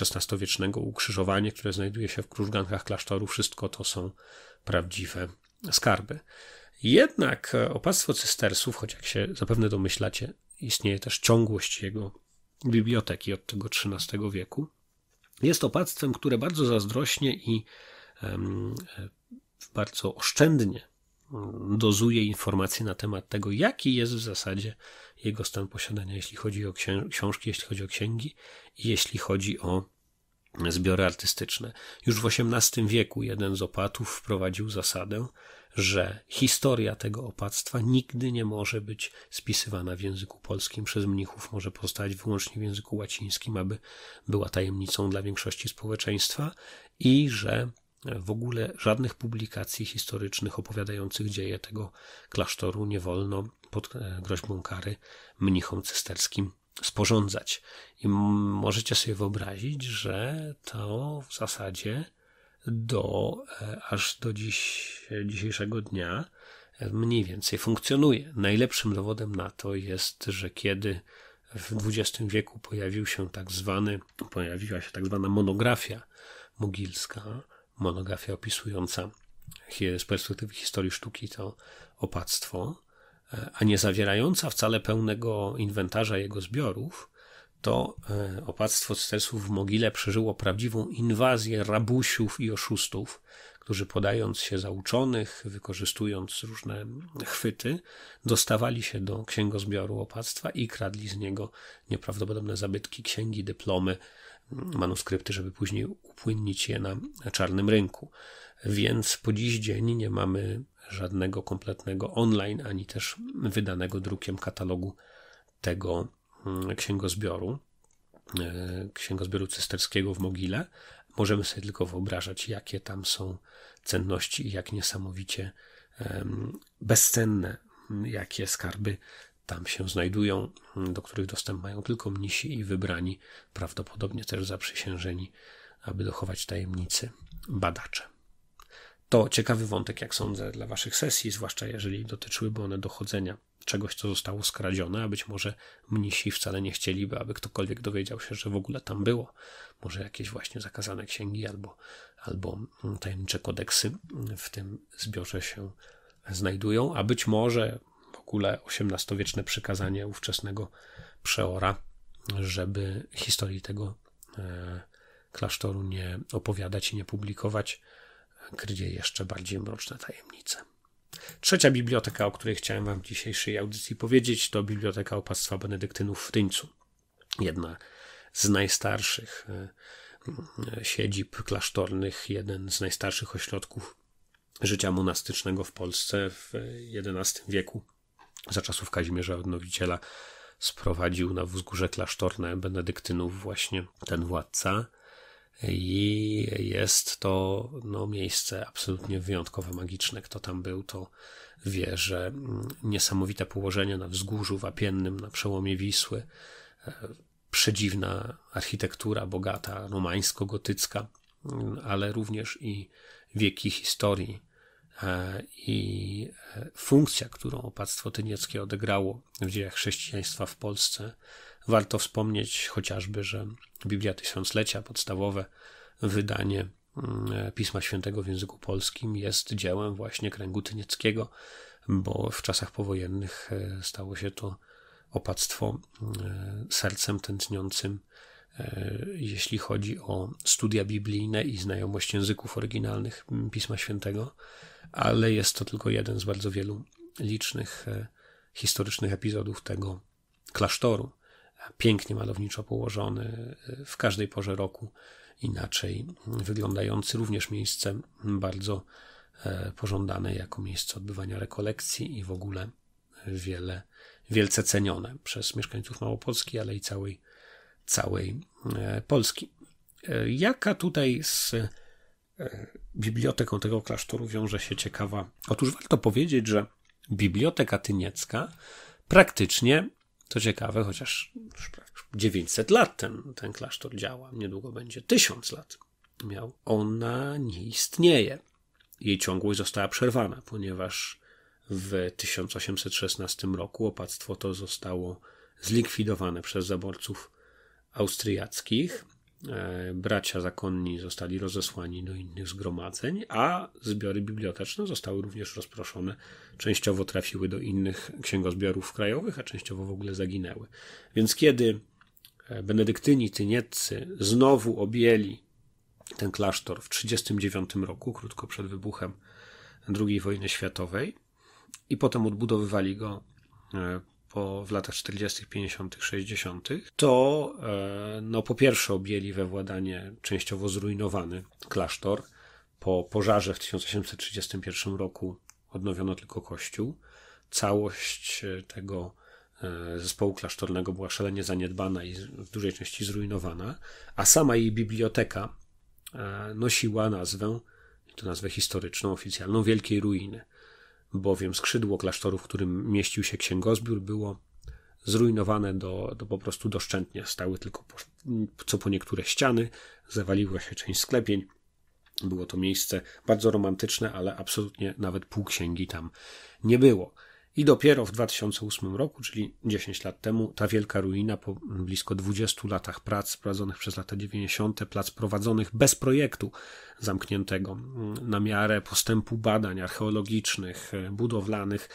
XVI-wiecznego, ukrzyżowanie, które znajduje się w krużgankach klasztoru, wszystko to są prawdziwe skarby. Jednak e, opactwo cystersów, choć jak się zapewne domyślacie, istnieje też ciągłość jego biblioteki od tego XIII wieku, jest opactwem, które bardzo zazdrośnie i e, bardzo oszczędnie dozuje informacje na temat tego, jaki jest w zasadzie jego stan posiadania, jeśli chodzi o książki, jeśli chodzi o księgi i jeśli chodzi o zbiory artystyczne. Już w XVIII wieku jeden z opatów wprowadził zasadę, że historia tego opactwa nigdy nie może być spisywana w języku polskim przez mnichów, może pozostać wyłącznie w języku łacińskim, aby była tajemnicą dla większości społeczeństwa i że w ogóle żadnych publikacji historycznych opowiadających dzieje tego klasztoru nie wolno pod e, groźbą kary mnichom cysterskim sporządzać. I możecie sobie wyobrazić, że to w zasadzie do e, aż do dziś, e, dzisiejszego dnia mniej więcej funkcjonuje. Najlepszym dowodem na to jest, że kiedy w XX wieku pojawił się tak zwany, pojawiła się tak zwana monografia mogilska, monografia opisująca z perspektywy historii sztuki to opactwo, e, a nie zawierająca wcale pełnego inwentarza jego zbiorów, to e, opactwo Cytersów w Mogile przeżyło prawdziwą inwazję rabusiów i oszustów, którzy podając się za uczonych, wykorzystując różne chwyty, dostawali się do księgozbioru opactwa i kradli z niego nieprawdopodobne zabytki, księgi, dyplomy, manuskrypty, żeby później upłynnić je na czarnym rynku. Więc po dziś dzień nie mamy żadnego kompletnego online, ani też wydanego drukiem katalogu tego mm, księgozbioru, e, księgozbioru cysterskiego w Mogile. Możemy sobie tylko wyobrażać, jakie tam są cenności i jak niesamowicie bezcenne, jakie skarby tam się znajdują, mm, do których dostęp mają tylko mnisi i wybrani, prawdopodobnie też zaprzysiężeni, aby dochować tajemnicy badacze. To ciekawy wątek, jak sądzę, dla Waszych sesji, zwłaszcza jeżeli dotyczyłyby one dochodzenia czegoś, co zostało skradzione, a być może mnisi wcale nie chcieliby, aby ktokolwiek dowiedział się, że w ogóle tam było. Może jakieś właśnie zakazane księgi albo, albo mm, tajemnicze kodeksy w tym zbiorze się znajdują, a być może ogóle XVIII-wieczne przykazanie ówczesnego przeora, żeby historii tego e, klasztoru nie opowiadać i nie publikować, kryje jeszcze bardziej mroczne tajemnice. Trzecia biblioteka, o której chciałem Wam w dzisiejszej audycji powiedzieć, to Biblioteka Opactwa Benedyktynów w Tyńcu. Jedna z najstarszych e, e, siedzib klasztornych, jeden z najstarszych ośrodków życia monastycznego w Polsce w XI wieku za czasów Kazimierza Odnowiciela sprowadził na wzgórze klasztorne benedyktynów właśnie ten władca. I jest to no, miejsce absolutnie wyjątkowo magiczne. Kto tam był, to wie, że mm, niesamowite położenie na wzgórzu wapiennym na przełomie Wisły, e, przedziwna architektura, bogata, romańsko-gotycka, mm, ale również i wieki historii E, i e, funkcja, którą opactwo tynieckie odegrało w dziejach chrześcijaństwa w Polsce. Warto wspomnieć chociażby, że Biblia Tysiąclecia, podstawowe wydanie mm, e, Pisma Świętego w języku polskim, jest dziełem właśnie kręgu tynieckiego, bo w czasach powojennych stało się to opactwo sercem tętniącym, jeśli chodzi o studia biblijne i znajomość języków oryginalnych Pisma Świętego ale jest to tylko jeden z bardzo wielu licznych e, historycznych epizodów tego klasztoru. Pięknie malowniczo położony, e, w każdej porze roku inaczej wyglądający, również miejsce bardzo e, pożądane jako miejsce odbywania rekolekcji i w ogóle wiele, wielce cenione przez mieszkańców Małopolski, ale i całej, całej Polski. Jaka tutaj z biblioteką tego klasztoru wiąże się ciekawa. Otóż warto powiedzieć, że biblioteka tyniecka praktycznie, to ciekawe, chociaż 900 lat ten, ten klasztor działa, niedługo będzie 1000 lat miał. Ona nie istnieje. Jej ciągłość została przerwana, ponieważ w 1816 roku opactwo to zostało zlikwidowane przez zaborców austriackich E, bracia zakonni zostali rozesłani do innych zgromadzeń, a zbiory biblioteczne zostały również rozproszone. Częściowo trafiły do innych księgozbiorów krajowych, a częściowo w ogóle zaginęły. Więc kiedy e, benedyktyni tynieccy znowu objęli ten klasztor w 1939 roku, krótko przed wybuchem II wojny światowej, i potem odbudowywali go e, po, w latach 40., 50., 60., to e, no, po pierwsze objęli we władanie częściowo zrujnowany klasztor. Po pożarze w 1831 roku odnowiono tylko kościół. Całość e, tego e, zespołu klasztornego była szalenie zaniedbana i w dużej części zrujnowana, a sama jej biblioteka nosiła nazwę, to nazwę historyczną, oficjalną Wielkiej Ruiny bowiem skrzydło klasztoru, w którym mieścił się księgozbiór, było zrujnowane do, do po prostu doszczętnie. Stały tylko po, co po niektóre ściany, zawaliła się część sklepień. Było to miejsce bardzo romantyczne, ale absolutnie nawet pół księgi tam nie było. I dopiero w 2008 roku, czyli 10 lat temu, ta wielka ruina po blisko 20 latach prac prowadzonych przez lata 90., plac prowadzonych bez projektu zamkniętego na miarę postępu badań archeologicznych, e, budowlanych,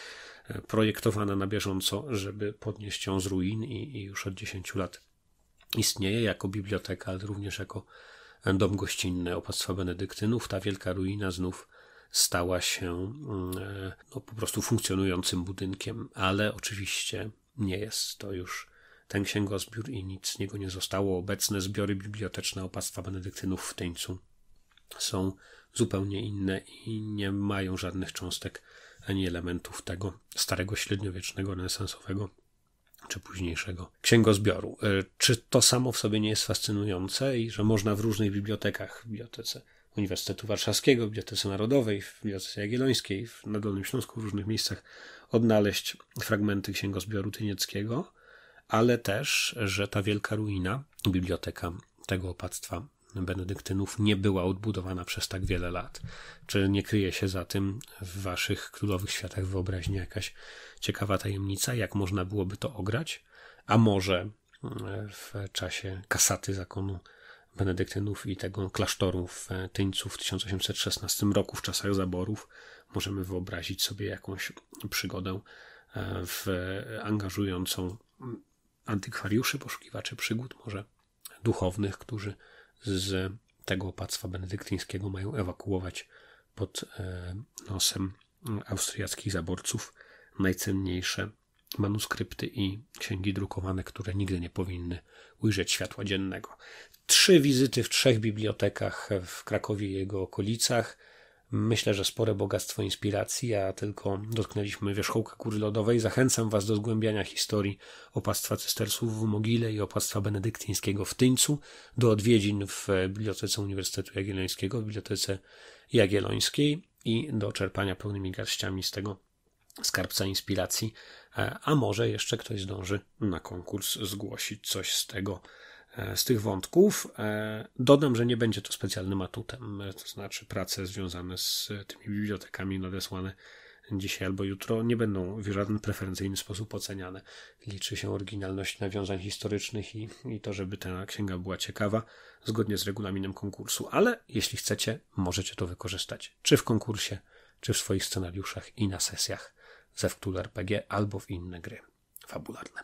e, projektowana na bieżąco, żeby podnieść ją z ruin i, i już od 10 lat istnieje jako biblioteka, ale również jako dom gościnny opactwa benedyktynów. Ta wielka ruina znów stała się mm, e, no, po prostu funkcjonującym budynkiem, ale oczywiście nie jest to już ten księgozbiór i nic z niego nie zostało. Obecne zbiory biblioteczne opactwa benedyktynów w Tyńcu są zupełnie inne i nie mają żadnych cząstek ani elementów tego starego średniowiecznego, renesansowego czy późniejszego księgozbioru. E, czy to samo w sobie nie jest fascynujące i że można w różnych bibliotekach, bibliotece Uniwersytetu Warszawskiego, Bibliotece Narodowej, w Bibliotece Jagiellońskiej, na Dolnym Śląsku, w różnych miejscach odnaleźć fragmenty księgozbioru tynieckiego, ale też, że ta wielka ruina, biblioteka tego opactwa benedyktynów nie była odbudowana przez tak wiele lat. Czy nie kryje się za tym w waszych królowych światach wyobraźni jakaś ciekawa tajemnica, jak można byłoby to ograć? A może mm, w czasie kasaty zakonu benedyktynów i tego klasztoru w e, Tyńcu w 1816 roku, w czasach zaborów, możemy wyobrazić sobie jakąś przygodę e, w angażującą antykwariuszy, poszukiwaczy przygód, może duchownych, którzy z tego opactwa benedyktyńskiego mają ewakuować pod e, nosem austriackich zaborców najcenniejsze manuskrypty i księgi drukowane, które nigdy nie powinny ujrzeć światła dziennego trzy wizyty w trzech bibliotekach w Krakowie i jego okolicach. Myślę, że spore bogactwo inspiracji, a tylko dotknęliśmy wierzchołka kury lodowej. Zachęcam Was do zgłębiania historii opactwa cystersów w Mogile i opactwa benedyktyńskiego w Tyńcu, do odwiedzin w Bibliotece Uniwersytetu Jagiellońskiego, Bibliotece Jagiellońskiej i do czerpania pełnymi garściami z tego skarbca inspiracji, a może jeszcze ktoś zdąży na konkurs zgłosić coś z tego z tych wątków. E, dodam, że nie będzie to specjalnym atutem, e, to znaczy prace związane z tymi bibliotekami nadesłane dzisiaj albo jutro nie będą w żaden preferencyjny sposób oceniane. Liczy się oryginalność nawiązań historycznych i, i to, żeby ta księga była ciekawa, zgodnie z regulaminem konkursu, ale jeśli chcecie, możecie to wykorzystać, czy w konkursie, czy w swoich scenariuszach i na sesjach ze wtul RPG albo w inne gry fabularne.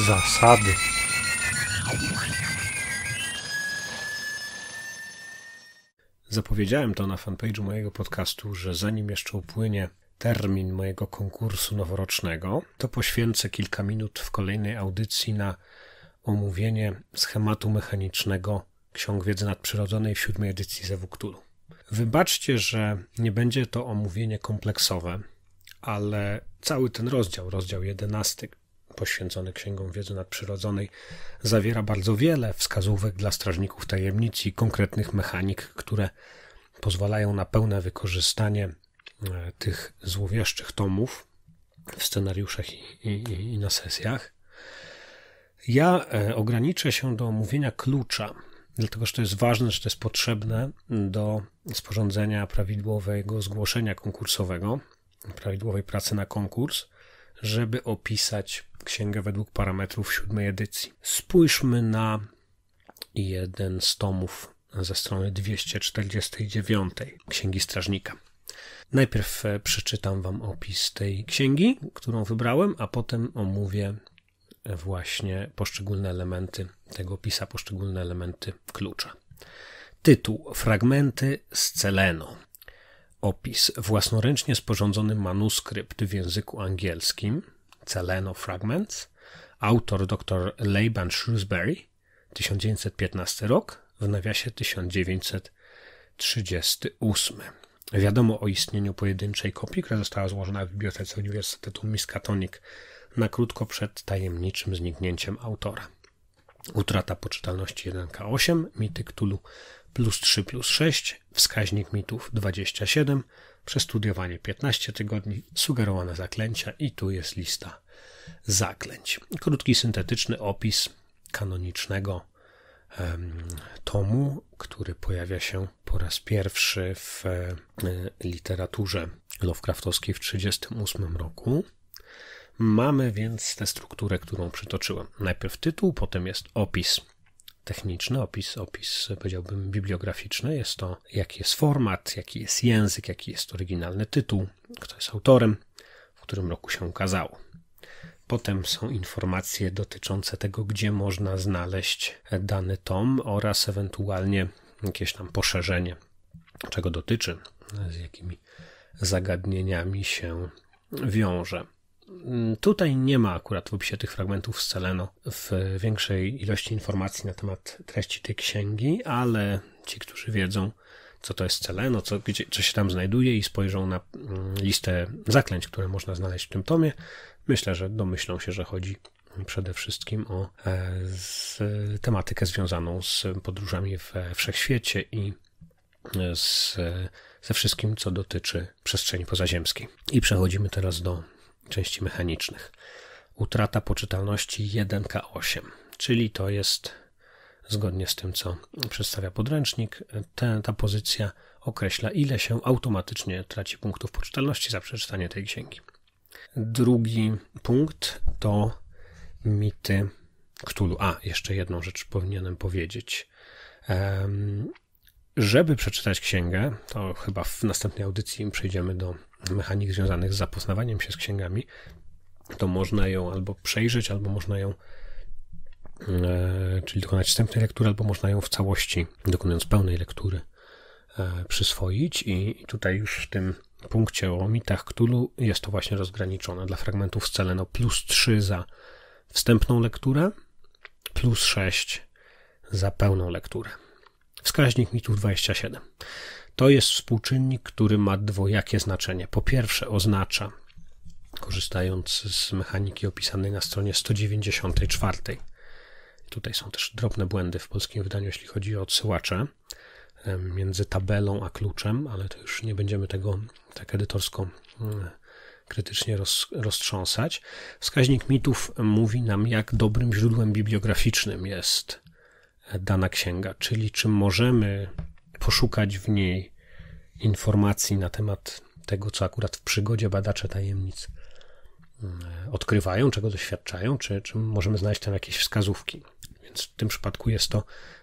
zasady. Zapowiedziałem to na fanpage'u mojego podcastu, że zanim jeszcze upłynie termin mojego konkursu noworocznego, to poświęcę kilka minut w kolejnej audycji na omówienie schematu mechanicznego Ksiąg Wiedzy Nadprzyrodzonej w siódmej edycji Zewuktulu. Wybaczcie, że nie będzie to omówienie kompleksowe, ale cały ten rozdział, rozdział jedenasty, poświęcony Księgom Wiedzy Nadprzyrodzonej zawiera bardzo wiele wskazówek dla strażników tajemnic i konkretnych mechanik, które pozwalają na pełne wykorzystanie e, tych złowieszczych tomów w scenariuszach i, i, i na sesjach. Ja e, ograniczę się do omówienia klucza, dlatego że to jest ważne, że to jest potrzebne do sporządzenia prawidłowego zgłoszenia konkursowego, prawidłowej pracy na konkurs, żeby opisać księgę według parametrów siódmej edycji. Spójrzmy na jeden z tomów ze strony 249 Księgi Strażnika. Najpierw e, przeczytam Wam opis tej księgi, którą wybrałem, a potem omówię e, właśnie poszczególne elementy tego opisa, poszczególne elementy klucza. Tytuł: Fragmenty z Celeno. Opis: Własnoręcznie sporządzony manuskrypt w języku angielskim, Celeno Fragments, autor dr Laban Shrewsbury, 1915 rok, w nawiasie 1938. Wiadomo o istnieniu pojedynczej kopii, która została złożona w bibliotece Uniwersytetu Miskatonic na krótko przed tajemniczym zniknięciem autora. Utrata poczytalności 1K8, mityk Tulu plus 3 plus 6, wskaźnik mitów 27, Przestudiowanie 15 tygodni, sugerowane zaklęcia i tu jest lista zaklęć. Krótki, syntetyczny opis kanonicznego tomu, który pojawia się po raz pierwszy w e, literaturze Lovecraftowskiej w 1938 roku. Mamy więc tę strukturę, którą przytoczyłem. Najpierw tytuł, potem jest opis techniczny, opis, opis powiedziałbym bibliograficzny. Jest to, jaki jest format, jaki jest język, jaki jest oryginalny tytuł, kto jest autorem, w którym roku się ukazało. Potem są informacje dotyczące tego, gdzie można znaleźć dany tom oraz ewentualnie jakieś tam poszerzenie, czego dotyczy, z jakimi zagadnieniami się wiąże. Mm, tutaj nie ma akurat w opisie tych fragmentów scaleno w większej ilości informacji na temat treści tej księgi, ale ci, którzy wiedzą, co to jest Celeno, co, gdzie, co się tam znajduje i spojrzą na mm, listę zaklęć, które można znaleźć w tym tomie, myślę, że domyślą się, że chodzi przede wszystkim o e, z, tematykę związaną z podróżami we wszechświecie i e, z, ze wszystkim, co dotyczy przestrzeni pozaziemskiej. I przechodzimy teraz do części mechanicznych. Utrata poczytalności 1K8, czyli to jest zgodnie z tym, co przedstawia podręcznik, ta, ta pozycja określa, ile się automatycznie traci punktów poczytalności za przeczytanie tej księgi. Drugi punkt to mity Ktulu. A, jeszcze jedną rzecz powinienem powiedzieć. Um, żeby przeczytać księgę, to chyba w następnej audycji przejdziemy do mechanik związanych z zapoznawaniem się z księgami, to można ją albo przejrzeć, albo można ją e, czyli dokonać wstępnej lektury, albo można ją w całości, dokonując pełnej lektury, e, przyswoić. I tutaj już w tym punkcie o mitach Cthulhu jest to właśnie rozgraniczone. Dla fragmentów sceleno plus 3 za wstępną lekturę, plus 6 za pełną lekturę. Wskaźnik mitów 27. To jest współczynnik, który ma dwojakie znaczenie. Po pierwsze, oznacza, korzystając z mechaniki opisanej na stronie 194, tutaj są też drobne błędy w polskim wydaniu, jeśli chodzi o odsyłacze między tabelą a kluczem, ale to już nie będziemy tego tak edytorsko mm, krytycznie roz, roztrząsać. Wskaźnik mitów mówi nam, jak dobrym źródłem bibliograficznym jest dana księga, czyli czy możemy poszukać w niej informacji na temat tego, co akurat w przygodzie badacze tajemnic mm, odkrywają, czego doświadczają, czy, czy możemy znaleźć tam jakieś wskazówki. Więc w tym przypadku jest to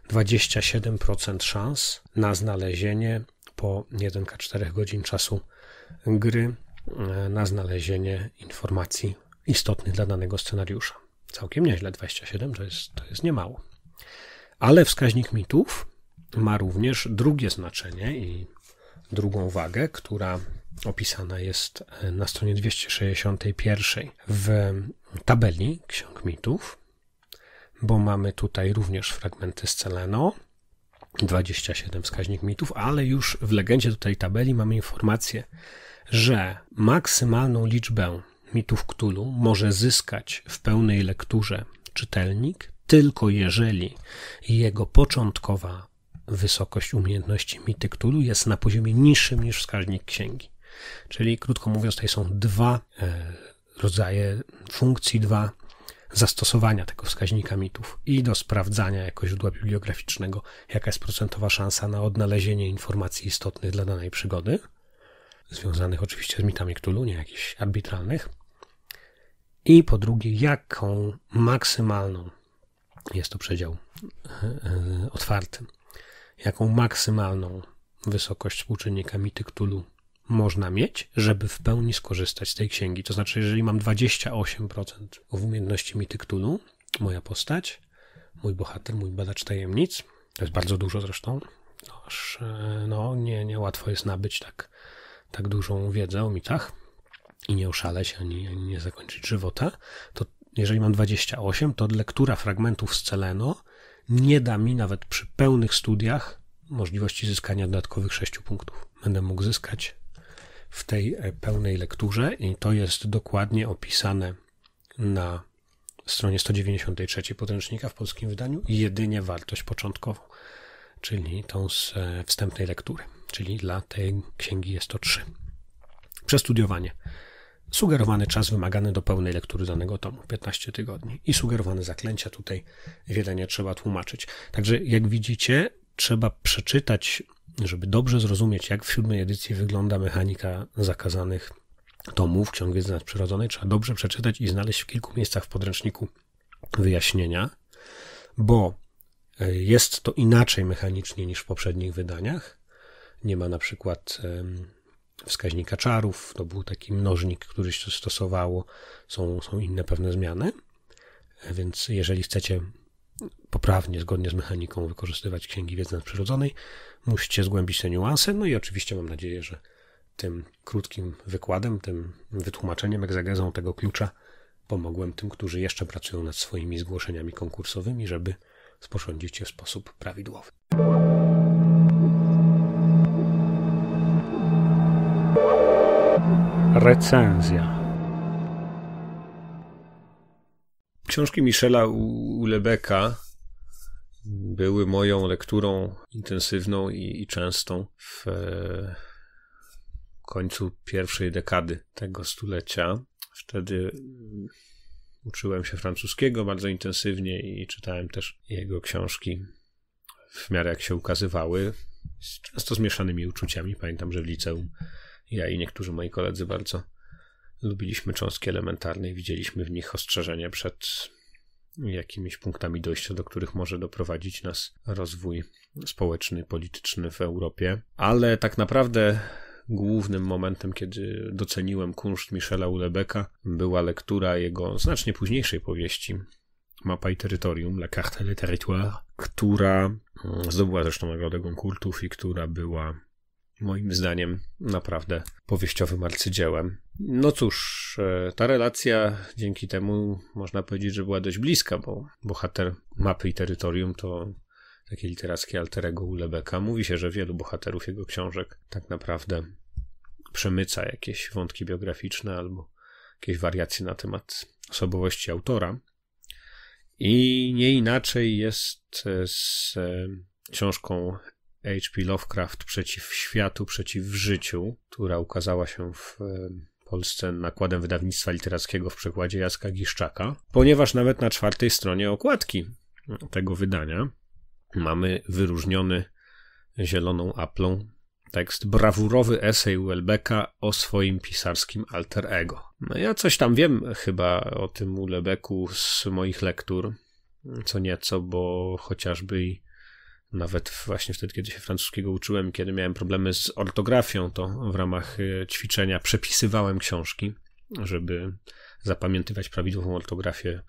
27% szans na znalezienie po 1-4 godzin czasu gry, e, na znalezienie informacji istotnych dla danego scenariusza. Całkiem nieźle, 27 to jest, to jest niemało. Ale wskaźnik mitów ma również drugie znaczenie i drugą wagę, która opisana jest e, na stronie 261 w tabeli Ksiąg Mitów, bo mamy tutaj również fragmenty z Celeno, 27 wskaźnik mitów, ale już w legendzie tutaj tej tabeli mamy informację, że maksymalną liczbę mitów Cthulhu może zyskać w pełnej lekturze czytelnik tylko jeżeli jego początkowa wysokość umiejętności mityktulu jest na poziomie niższym niż wskaźnik księgi. Czyli krótko mówiąc, tutaj są dwa e, rodzaje funkcji, dwa zastosowania tego wskaźnika mitów i do sprawdzania jako źródła bibliograficznego, jaka jest procentowa szansa na odnalezienie informacji istotnych dla danej przygody, związanych oczywiście z mitami Cthulhu, nie jakichś arbitralnych. I po drugie, jaką maksymalną jest to przedział e, e, otwarty jaką maksymalną wysokość współczynnika mityktulu można mieć, żeby w pełni skorzystać z tej księgi. To znaczy, jeżeli mam 28% w umiejętności mityktulu, moja postać, mój bohater, mój badacz tajemnic, to jest bardzo dużo zresztą, no aż e, no, nie, niełatwo jest nabyć tak, tak dużą wiedzę o mitach i nie oszaleć ani, ani nie zakończyć żywota, to jeżeli mam 28, to lektura fragmentów z Celeno nie da mi nawet przy pełnych studiach możliwości zyskania dodatkowych 6 punktów. Będę mógł zyskać w tej e, pełnej lekturze i to jest dokładnie opisane na stronie 193 podręcznika w polskim wydaniu jedynie wartość początkową, czyli tą z e, wstępnej lektury, czyli dla tej księgi jest to 3. Przestudiowanie. Sugerowany czas wymagany do pełnej lektury danego tomu 15 tygodni i sugerowane zaklęcia tutaj wiele nie trzeba tłumaczyć. Także jak widzicie, trzeba przeczytać, żeby dobrze zrozumieć, jak w siódmej edycji wygląda mechanika zakazanych tomów Ksiąg Wiedzy Nadprzyrodzonej. Trzeba dobrze przeczytać i znaleźć w kilku miejscach w podręczniku wyjaśnienia, bo e, jest to inaczej mechanicznie niż w poprzednich wydaniach. Nie ma na przykład wskaźnika czarów, to był taki mnożnik, który się stosowało, są, są inne pewne zmiany, e, więc jeżeli chcecie poprawnie, zgodnie z mechaniką wykorzystywać księgi wiedzy nadprzyrodzonej, musicie zgłębić te niuanse, no i oczywiście mam nadzieję, że tym krótkim wykładem, tym wytłumaczeniem, egzegezą tego klucza pomogłem tym, którzy jeszcze pracują nad swoimi zgłoszeniami konkursowymi, żeby sporządzić je w sposób prawidłowy. Recenzja. Książki Michela Ulebeka były moją lekturą intensywną i, i częstą w e, końcu pierwszej dekady tego stulecia. Wtedy mm, uczyłem się francuskiego bardzo intensywnie i czytałem też jego książki w miarę jak się ukazywały, z często zmieszanymi uczuciami. Pamiętam, że w liceum ja i niektórzy moi koledzy bardzo lubiliśmy cząstki elementarne i widzieliśmy w nich ostrzeżenie przed jakimiś punktami dojścia, do których może doprowadzić nas rozwój społeczny, polityczny w Europie. Ale tak naprawdę głównym momentem, kiedy doceniłem kunszt Michela Ulebeka, była lektura jego znacznie późniejszej powieści Mapa i Terytorium, La Carte et Territoire, która mm, zdobyła zresztą Nagrodę Goncourtów i która była moim zdaniem naprawdę powieściowym arcydziełem. No cóż, e, ta relacja dzięki temu można powiedzieć, że była dość bliska, bo bohater mapy i terytorium to takie literackie alter ego Ulebeka. Mówi się, że wielu bohaterów jego książek tak naprawdę przemyca jakieś wątki biograficzne albo jakieś wariacje na temat osobowości autora. I nie inaczej jest e, z e, książką H.P. Lovecraft przeciw światu, przeciw życiu, która ukazała się w e, Polsce nakładem wydawnictwa literackiego w przekładzie Jacka Giszczaka, ponieważ nawet na czwartej stronie okładki tego wydania mamy wyróżniony zieloną aplą tekst brawurowy esej Welbecka o swoim pisarskim alter ego. No ja coś tam wiem chyba o tym Ulebeku z moich lektur, co nieco, bo chociażby i nawet właśnie wtedy, kiedy się francuskiego uczyłem, kiedy miałem problemy z ortografią, to w ramach y, ćwiczenia przepisywałem książki, żeby zapamiętywać prawidłową ortografię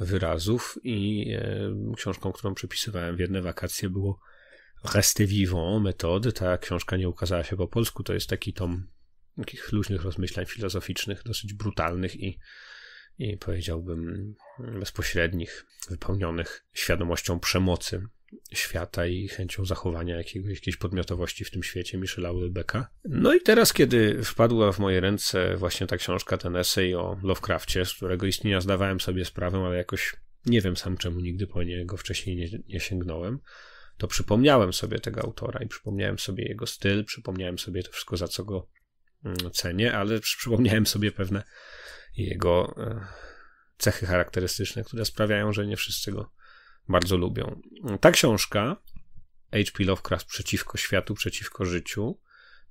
wyrazów. I y, książką, którą przepisywałem w jedne wakacje, było Reste Vivant metody. Ta książka nie ukazała się po polsku. To jest taki tom takich luźnych rozmyślań filozoficznych, dosyć brutalnych i, i powiedziałbym bezpośrednich, wypełnionych świadomością przemocy świata i chęcią zachowania jakiegoś, jakiejś podmiotowości w tym świecie Michela beka No i teraz, kiedy wpadła w moje ręce właśnie ta książka, ten esej o Lovecraftie, z którego istnienia zdawałem sobie sprawę, ale jakoś nie wiem sam czemu nigdy po niego wcześniej nie, nie sięgnąłem, to przypomniałem sobie tego autora i przypomniałem sobie jego styl, przypomniałem sobie to wszystko, za co go mm, cenię, ale przypomniałem sobie pewne jego e, cechy charakterystyczne, które sprawiają, że nie wszyscy go bardzo lubią. Ta książka H.P. Lovecraft przeciwko światu, przeciwko życiu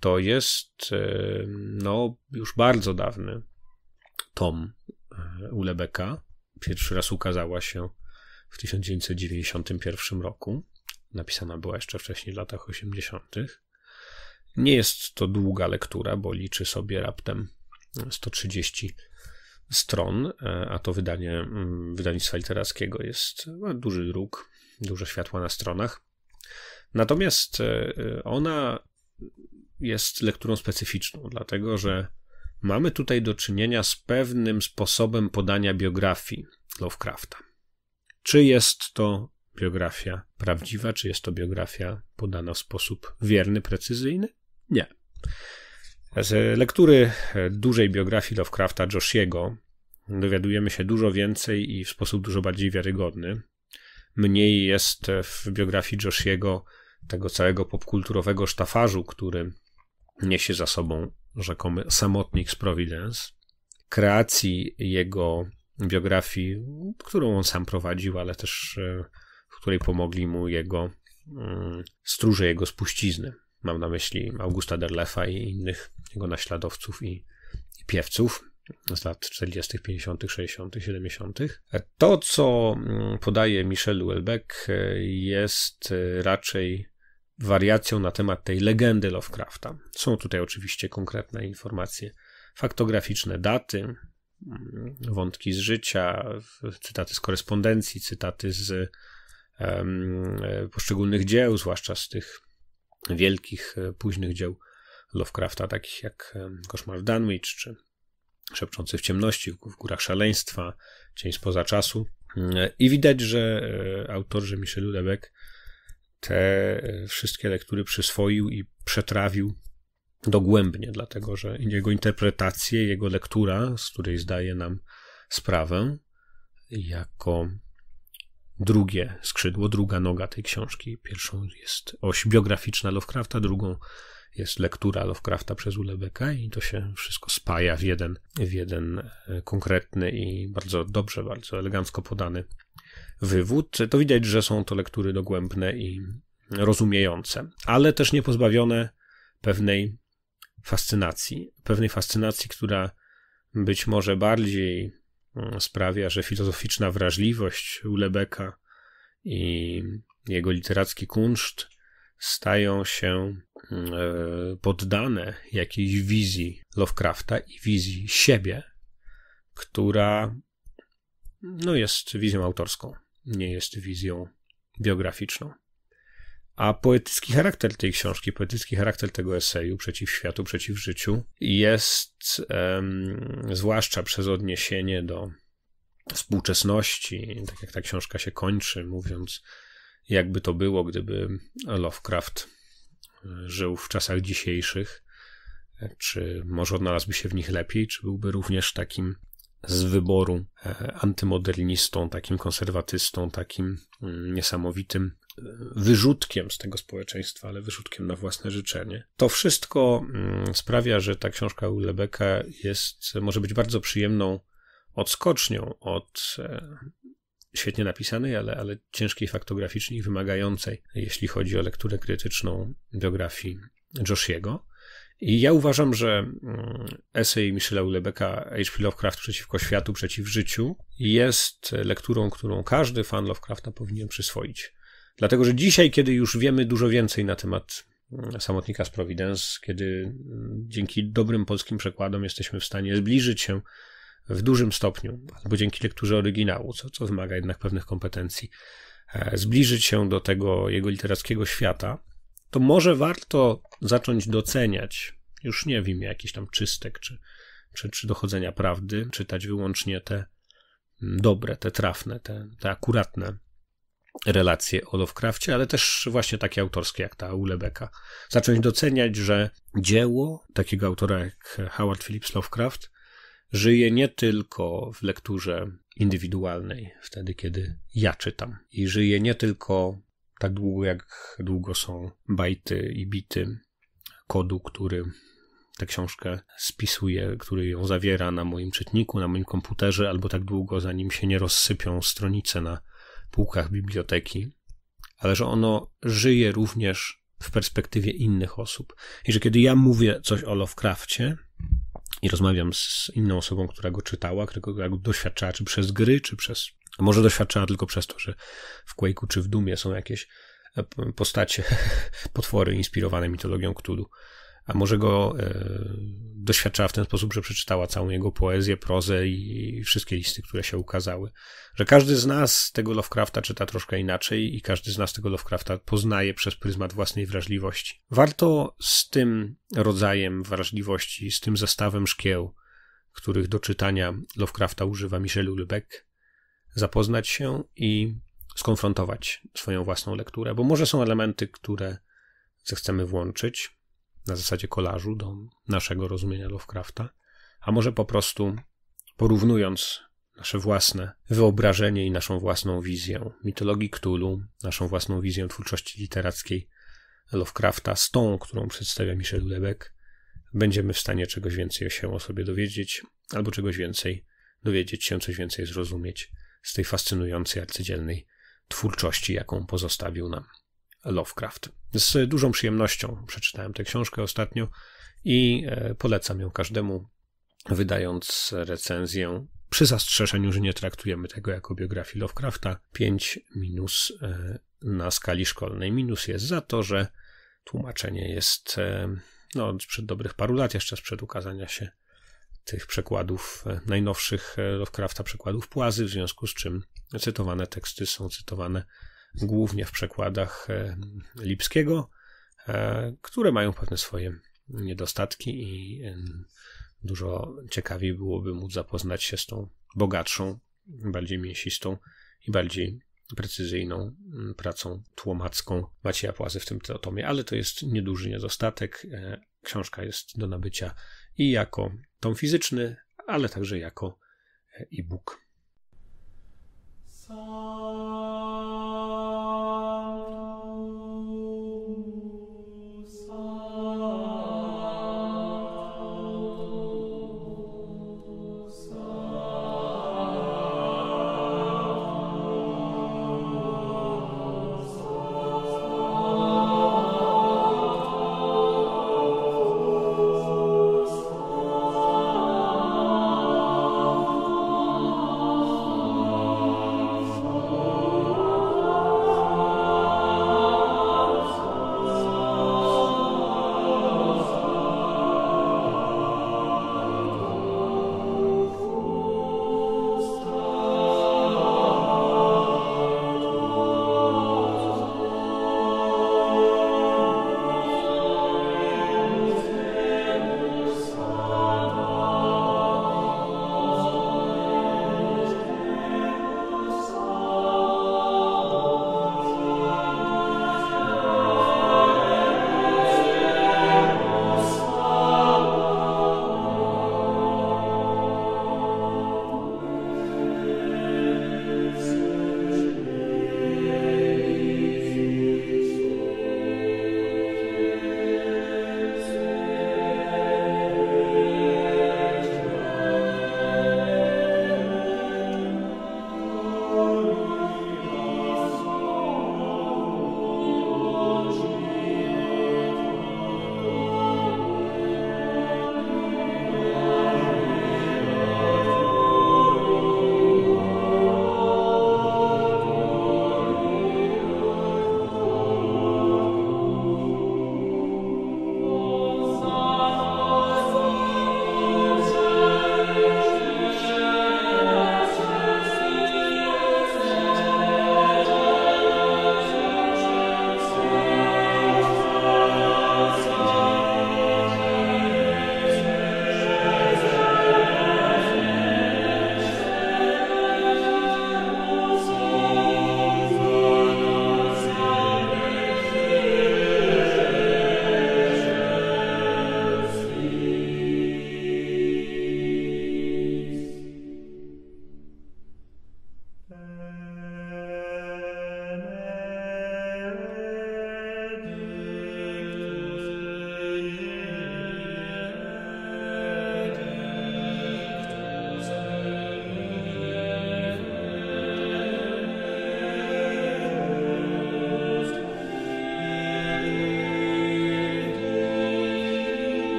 to jest e, no, już bardzo dawny tom e, Ulebeka. Pierwszy raz ukazała się w 1991 roku. Napisana była jeszcze wcześniej w latach 80. Nie jest to długa lektura, bo liczy sobie raptem 130 stron, e, a to wydanie mm, wydawnictwa literackiego jest no, duży druk, dużo światła na stronach. Natomiast e, ona jest lekturą specyficzną, dlatego że mamy tutaj do czynienia z pewnym sposobem podania biografii Lovecrafta. Czy jest to biografia prawdziwa, czy jest to biografia podana w sposób wierny, precyzyjny? Nie. Z lektury e, dużej biografii Lovecrafta Joshiego dowiadujemy się dużo więcej i w sposób dużo bardziej wiarygodny. Mniej jest e, w biografii Joshiego tego całego popkulturowego sztafarzu, który niesie za sobą rzekomy samotnik z Providence, kreacji jego biografii, którą on sam prowadził, ale też e, w której pomogli mu jego mm, stróże, jego spuścizny. Mam na myśli Augusta Derlefa i innych jego naśladowców i, i piewców z lat 40., 50., 60., 70. To, co mm, podaje Michel Houellebecq, e, jest e, raczej wariacją na temat tej legendy Lovecrafta. Są tutaj oczywiście konkretne informacje faktograficzne, daty, mm, wątki z życia, cytaty z korespondencji, cytaty z um, poszczególnych dzieł, zwłaszcza z tych wielkich, e, późnych dzieł Lovecrafta, takich jak e, Koszmar w Dunwich czy Szepczący w ciemności, w górach szaleństwa, Cień spoza czasu. Mm, e, I widać, że autorzy Michel Lebec te wszystkie lektury przyswoił i przetrawił dogłębnie, dlatego że jego interpretacje, jego lektura, z której zdaje nam sprawę, jako drugie skrzydło, druga noga tej książki. Pierwszą jest oś biograficzna Lovecrafta, drugą jest lektura Lovecrafta przez Ulebeka i to się wszystko spaja w jeden, w jeden e, konkretny i bardzo dobrze, bardzo elegancko podany wywód. To widać, że są to lektury dogłębne i rozumiejące, ale też nie pozbawione pewnej fascynacji, pewnej fascynacji, która być może bardziej Mm, sprawia, że filozoficzna wrażliwość Ulebeka i jego literacki kunszt stają się mm, e, poddane jakiejś wizji Lovecrafta i wizji siebie, która no, jest wizją autorską, nie jest wizją biograficzną. A poetycki charakter tej książki, poetycki charakter tego eseju przeciw światu, przeciw życiu jest zwłaszcza przez odniesienie do współczesności, tak jak ta książka się kończy, mówiąc, jakby to było, gdyby Lovecraft e, żył w czasach dzisiejszych, czy może odnalazłby się w nich lepiej, czy byłby również takim z wyboru e, antymodernistą, takim konserwatystą, takim mm, niesamowitym wyrzutkiem z tego społeczeństwa, ale wyrzutkiem na własne życzenie. To wszystko mm, sprawia, że ta książka Ulebeka jest, może być bardzo przyjemną odskocznią od e, świetnie napisanej, ale, ale ciężkiej faktograficznie i wymagającej, jeśli chodzi o lekturę krytyczną biografii Josh'ego. I ja uważam, że mm, esej Michela Ulebeka H.P. Lovecraft przeciwko światu, przeciw życiu jest lekturą, którą każdy fan Lovecrafta powinien przyswoić. Dlatego, że dzisiaj, kiedy już wiemy dużo więcej na temat mm, samotnika z Providence, kiedy mm, dzięki dobrym polskim przekładom jesteśmy w stanie zbliżyć się w dużym stopniu, albo dzięki lekturze oryginału, co, co wymaga jednak pewnych kompetencji, e, zbliżyć się do tego jego literackiego świata, to może warto zacząć doceniać, już nie w imię jakichś tam czystek czy, czy, czy dochodzenia prawdy, czytać wyłącznie te mm, dobre, te trafne, te, te akuratne relacje o Lovecraftie, ale też właśnie takie autorskie jak ta Ulebeka. Zacząć doceniać, że dzieło takiego autora jak Howard Phillips Lovecraft żyje nie tylko w lekturze indywidualnej, wtedy kiedy ja czytam, i żyje nie tylko tak długo, jak długo są bajty i bity kodu, który tę książkę spisuje, który ją zawiera na moim czytniku, na moim komputerze, albo tak długo, zanim się nie rozsypią stronice na półkach biblioteki, ale że ono żyje również w perspektywie innych osób. I że kiedy ja mówię coś o Lovecraftie i rozmawiam z inną osobą, która go czytała, która go doświadczała, czy przez gry, czy przez. Może doświadczała tylko przez to, że w Quake'u czy w Dumie są jakieś e, postacie, potwory inspirowane mitologią Cthulhu a może go e, doświadczała w ten sposób, że przeczytała całą jego poezję, prozę i wszystkie listy, które się ukazały. Że każdy z nas tego Lovecrafta czyta troszkę inaczej i każdy z nas tego Lovecrafta poznaje przez pryzmat własnej wrażliwości. Warto z tym rodzajem wrażliwości, z tym zestawem szkieł, których do czytania Lovecrafta używa Michel Houellebecq, zapoznać się i skonfrontować swoją własną lekturę, bo może są elementy, które zechcemy włączyć, na zasadzie kolażu do naszego rozumienia Lovecrafta, a może po prostu porównując nasze własne wyobrażenie i naszą własną wizję mitologii Cthulhu, naszą własną wizję twórczości literackiej Lovecrafta z tą, którą przedstawia Michel Lebec, będziemy w stanie czegoś więcej się o sobie dowiedzieć, albo czegoś więcej dowiedzieć się, coś więcej zrozumieć z tej fascynującej, arcydzielnej twórczości, jaką pozostawił nam Lovecraft. Z dużą przyjemnością przeczytałem tę książkę ostatnio i e, polecam ją każdemu, wydając recenzję przy zastrzeżeniu, że nie traktujemy tego jako biografii Lovecrafta. 5 minus e, na skali szkolnej. Minus jest za to, że tłumaczenie jest e, no, sprzed dobrych paru lat, jeszcze sprzed ukazania się tych przekładów, najnowszych Lovecrafta przekładów płazy, w związku z czym cytowane teksty są cytowane głównie w przekładach e, Lipskiego, e, które mają pewne swoje niedostatki i e, dużo ciekawiej byłoby móc zapoznać się z tą bogatszą, bardziej mięsistą i bardziej precyzyjną pracą tłomacką Macieja Płazy w tym tomie, ale to jest nieduży niedostatek. Książka jest do nabycia i jako tom fizyczny, ale także jako e-book.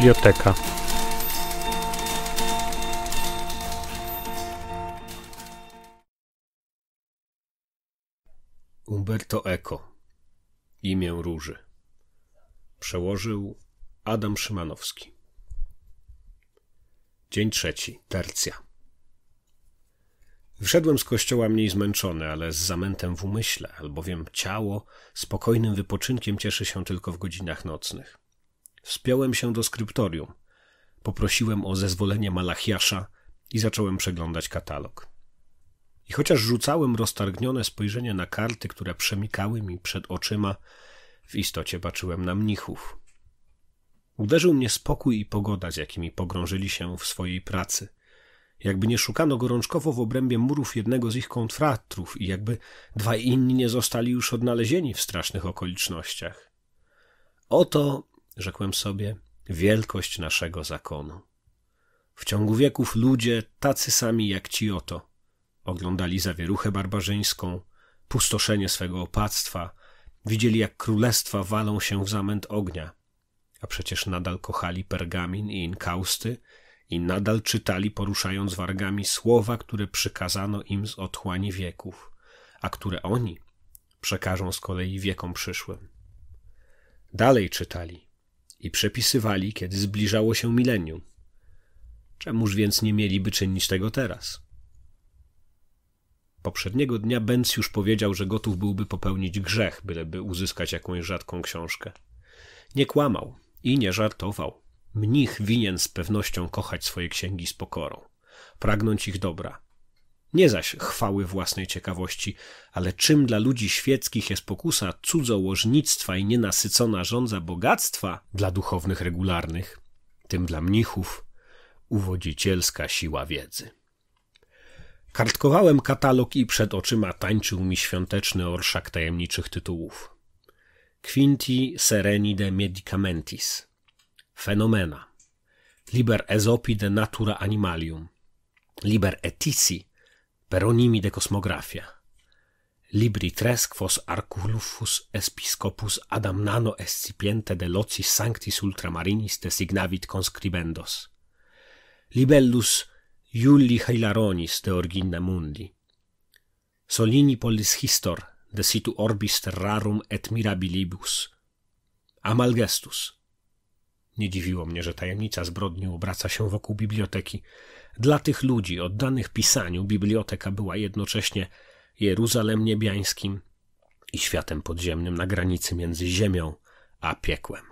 biblioteka. Umberto Eco. Imię Róży. Przełożył Adam Szymanowski. Dzień trzeci. Tercja. Wyszedłem z kościoła mniej zmęczony, ale z zamętem w umyśle, albowiem ciało spokojnym wypoczynkiem cieszy się tylko w godzinach nocnych. Spiąłem się do skryptorium. Poprosiłem o zezwolenie Malachiasza i zacząłem przeglądać katalog. I chociaż rzucałem roztargnione spojrzenie na karty, które przemikały mi przed oczyma, w istocie patrzyłem na mnichów. Uderzył mnie spokój i pogoda, z jakimi pogrążyli się w swojej pracy. Jakby nie szukano gorączkowo w obrębie murów jednego z ich kontratrów i jakby dwaj inni nie zostali już odnalezieni w strasznych okolicznościach. Oto rzekłem sobie, wielkość naszego zakonu. W ciągu wieków ludzie, tacy sami jak ci oto, oglądali zawieruchę barbarzyńską, pustoszenie swego opactwa, widzieli jak królestwa walą się w zamęt ognia, a przecież nadal kochali pergamin i inkausty i nadal czytali, poruszając wargami, słowa, które przykazano im z otchłani wieków, a które oni przekażą z kolei wiekom przyszłym. Dalej czytali, i przepisywali, kiedy zbliżało się milenium. Czemuż więc nie mieliby czynić tego teraz? Poprzedniego dnia Benz już powiedział, że gotów byłby popełnić grzech, byleby uzyskać jakąś rzadką książkę. Nie kłamał i nie żartował. Mnich winien z pewnością kochać swoje księgi z pokorą, pragnąć ich dobra, nie zaś chwały własnej ciekawości, ale czym dla ludzi świeckich jest pokusa cudzołożnictwa i nienasycona żądza bogactwa dla duchownych regularnych, tym dla mnichów uwodzicielska siła wiedzy. Kartkowałem katalog i przed oczyma tańczył mi świąteczny orszak tajemniczych tytułów. Quinti Sereni de Medicamentis Fenomena Liber Esopi de Natura Animalium Liber Etici peronimi de cosmographia. Libri tres quos arculufus episcopus adam nano escipiente de loci sanctis ultramarinis de signavit conscribendos. Libellus iulli Hilaronis de origine mundi. Solini polis histor de situ orbis terrarum et mirabilibus. Amalgestus. Nie dziwiło mnie, że tajemnica zbrodni obraca się wokół biblioteki. Dla tych ludzi oddanych pisaniu biblioteka była jednocześnie Jeruzalem Niebiańskim i światem podziemnym na granicy między ziemią a piekłem.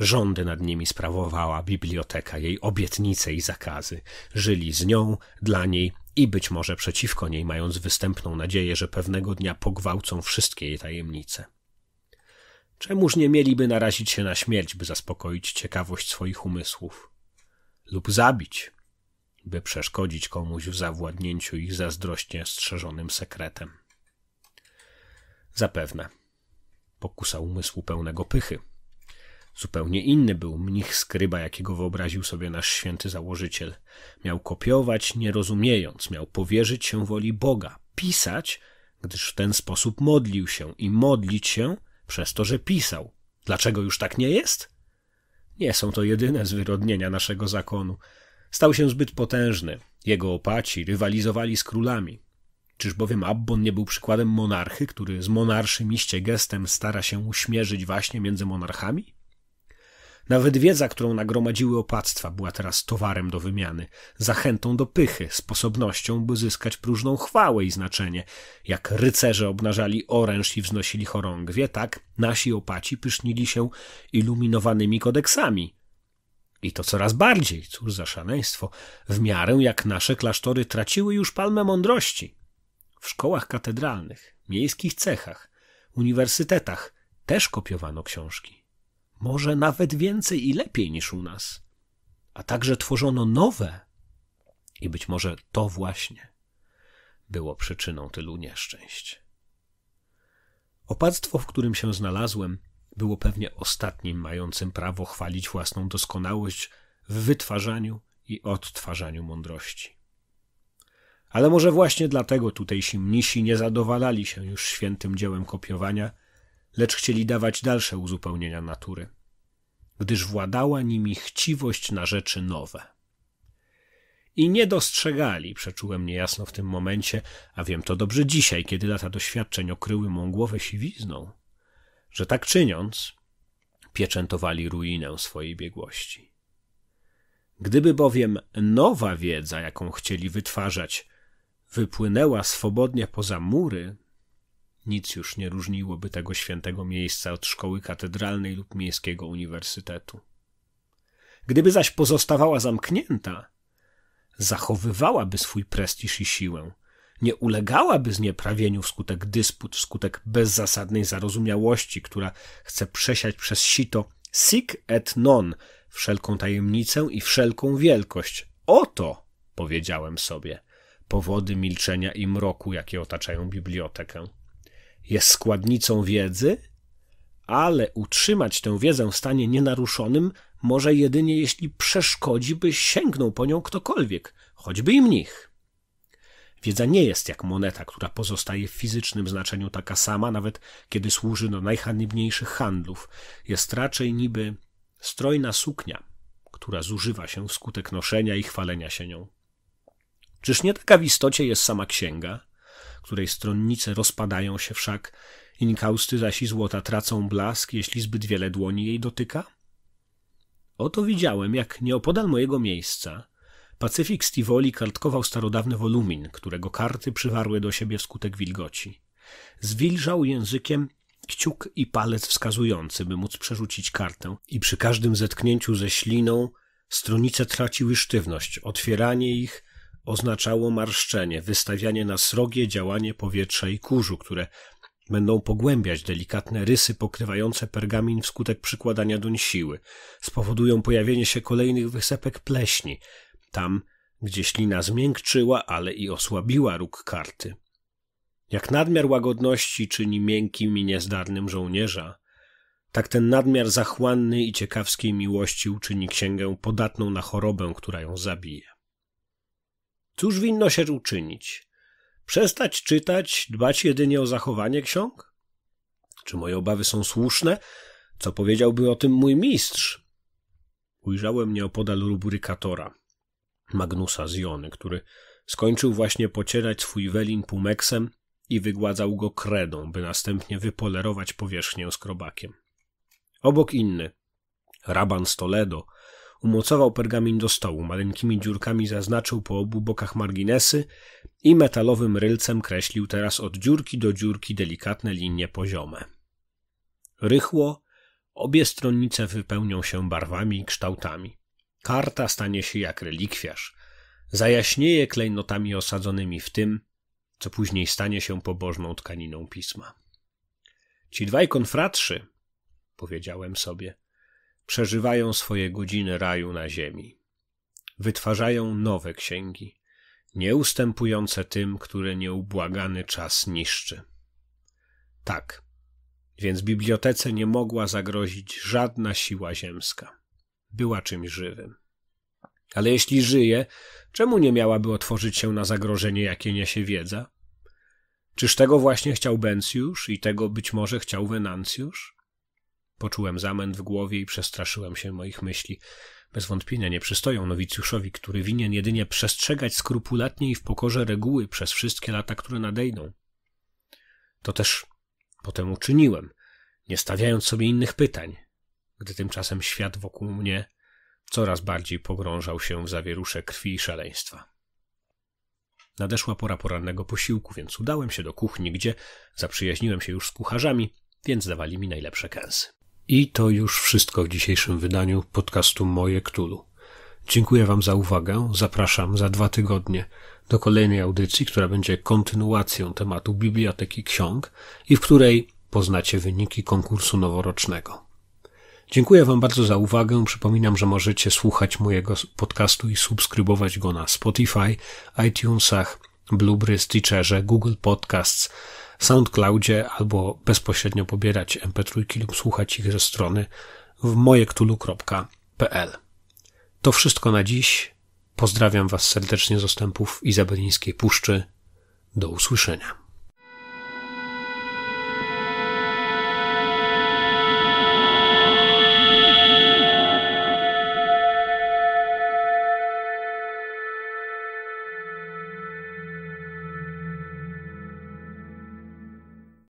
Rządy nad nimi sprawowała biblioteka, jej obietnice i zakazy. Żyli z nią, dla niej i być może przeciwko niej, mając występną nadzieję, że pewnego dnia pogwałcą wszystkie jej tajemnice. Czemuż nie mieliby narazić się na śmierć, by zaspokoić ciekawość swoich umysłów? Lub zabić, by przeszkodzić komuś w zawładnięciu ich zazdrośnie strzeżonym sekretem. Zapewne. Pokusa umysłu pełnego pychy. Zupełnie inny był mnich skryba, jakiego wyobraził sobie nasz święty założyciel. Miał kopiować, nie rozumiejąc, miał powierzyć się woli Boga, pisać, gdyż w ten sposób modlił się i modlić się – przez to, że pisał. Dlaczego już tak nie jest? Nie są to jedyne zwyrodnienia naszego zakonu. Stał się zbyt potężny. Jego opaci rywalizowali z królami. Czyż bowiem Abbon nie był przykładem monarchy, który z monarszym iście gestem stara się uśmierzyć właśnie między monarchami? Nawet wiedza, którą nagromadziły opactwa, była teraz towarem do wymiany, zachętą do pychy, sposobnością, by zyskać próżną chwałę i znaczenie. Jak rycerze obnażali oręż i wznosili chorągwie, tak nasi opaci pysznili się iluminowanymi kodeksami, i to coraz bardziej, cóż za szaleństwo, w miarę jak nasze klasztory traciły już palmę mądrości. W szkołach katedralnych, miejskich cechach, uniwersytetach też kopiowano książki może nawet więcej i lepiej niż u nas. A także tworzono nowe. I być może to właśnie było przyczyną tylu nieszczęść. Opactwo, w którym się znalazłem, było pewnie ostatnim mającym prawo chwalić własną doskonałość w wytwarzaniu i odtwarzaniu mądrości. Ale może właśnie dlatego tutejsi mnisi nie zadowalali się już świętym dziełem kopiowania lecz chcieli dawać dalsze uzupełnienia natury, gdyż władała nimi chciwość na rzeczy nowe. I nie dostrzegali, przeczułem niejasno w tym momencie, a wiem to dobrze dzisiaj, kiedy lata doświadczeń okryły mą głowę siwizną, że tak czyniąc, pieczętowali ruinę swojej biegłości. Gdyby bowiem nowa wiedza, jaką chcieli wytwarzać, wypłynęła swobodnie poza mury, nic już nie różniłoby tego świętego miejsca od szkoły katedralnej lub miejskiego uniwersytetu. Gdyby zaś pozostawała zamknięta, zachowywałaby swój prestiż i siłę, nie ulegałaby znieprawieniu wskutek dysput, wskutek bezzasadnej zarozumiałości, która chce przesiać przez sito sic et non wszelką tajemnicę i wszelką wielkość. Oto, powiedziałem sobie, powody milczenia i mroku, jakie otaczają bibliotekę jest składnicą wiedzy, ale utrzymać tę wiedzę w stanie nienaruszonym może jedynie jeśli przeszkodzi, by sięgnął po nią ktokolwiek, choćby i mnich. Wiedza nie jest jak moneta, która pozostaje w fizycznym znaczeniu taka sama, nawet kiedy służy do najhaniebniejszych handlów. Jest raczej niby strojna suknia, która zużywa się wskutek noszenia i chwalenia się nią. Czyż nie taka w istocie jest sama księga? której stronnice rozpadają się wszak, inkausty zaś i złota tracą blask, jeśli zbyt wiele dłoni jej dotyka? Oto widziałem, jak nieopodal mojego miejsca Pacyfik Stivoli kartkował starodawny wolumin, którego karty przywarły do siebie wskutek wilgoci. Zwilżał językiem kciuk i palec wskazujący, by móc przerzucić kartę i przy każdym zetknięciu ze śliną stronice traciły sztywność, otwieranie ich oznaczało marszczenie, wystawianie na srogie działanie powietrza i kurzu, które będą pogłębiać delikatne rysy pokrywające pergamin wskutek przykładania doń siły, spowodują pojawienie się kolejnych wysepek pleśni, tam, gdzie ślina zmiękczyła, ale i osłabiła róg karty. Jak nadmiar łagodności czyni miękkim i niezdarnym żołnierza, tak ten nadmiar zachłanny i ciekawskiej miłości uczyni księgę podatną na chorobę, która ją zabije. Cóż winno się uczynić? Przestać czytać, dbać jedynie o zachowanie ksiąg? Czy moje obawy są słuszne? Co powiedziałby o tym mój mistrz? Ujrzałem nieopodal rubrykatora, Magnusa z Jony, który skończył właśnie pocierać swój welin pumeksem i wygładzał go kredą, by następnie wypolerować powierzchnię skrobakiem. Obok inny, raban z Toledo, umocował pergamin do stołu, maleńkimi dziurkami zaznaczył po obu bokach marginesy i metalowym rylcem kreślił teraz od dziurki do dziurki delikatne linie poziome. Rychło obie stronnice wypełnią się barwami i kształtami. Karta stanie się jak relikwiarz. Zajaśnieje klejnotami osadzonymi w tym, co później stanie się pobożną tkaniną pisma. Ci dwaj konfratrzy, powiedziałem sobie, przeżywają swoje godziny raju na ziemi. Wytwarzają nowe księgi, nieustępujące tym, które nieubłagany czas niszczy. Tak, więc bibliotece nie mogła zagrozić żadna siła ziemska. Była czymś żywym. Ale jeśli żyje, czemu nie miałaby otworzyć się na zagrożenie, jakie niesie wiedza? Czyż tego właśnie chciał Bencjusz i tego być może chciał Wenancjusz? Poczułem zamęt w głowie i przestraszyłem się moich myśli. Bez wątpienia nie przystoją nowicjuszowi, który winien jedynie przestrzegać skrupulatnie i w pokorze reguły przez wszystkie lata, które nadejdą. To też potem uczyniłem, nie stawiając sobie innych pytań, gdy tymczasem świat wokół mnie coraz bardziej pogrążał się w zawierusze krwi i szaleństwa. Nadeszła pora porannego posiłku, więc udałem się do kuchni, gdzie zaprzyjaźniłem się już z kucharzami, więc dawali mi najlepsze kęsy. I to już wszystko w dzisiejszym wydaniu podcastu Moje Ktulu. Dziękuję Wam za uwagę. Zapraszam za dwa tygodnie do kolejnej audycji, która będzie kontynuacją tematu Biblioteki Ksiąg i w której poznacie wyniki konkursu noworocznego. Dziękuję Wam bardzo za uwagę. Przypominam, że możecie słuchać mojego podcastu i subskrybować go na Spotify, iTunesach, Blueberry, Stitcherze, Google Podcasts SoundCloudzie albo bezpośrednio pobierać mp3 lub słuchać ich ze strony w mojektulu.pl. To wszystko na dziś. Pozdrawiam Was serdecznie z ostępów Izabelińskiej Puszczy. Do usłyszenia.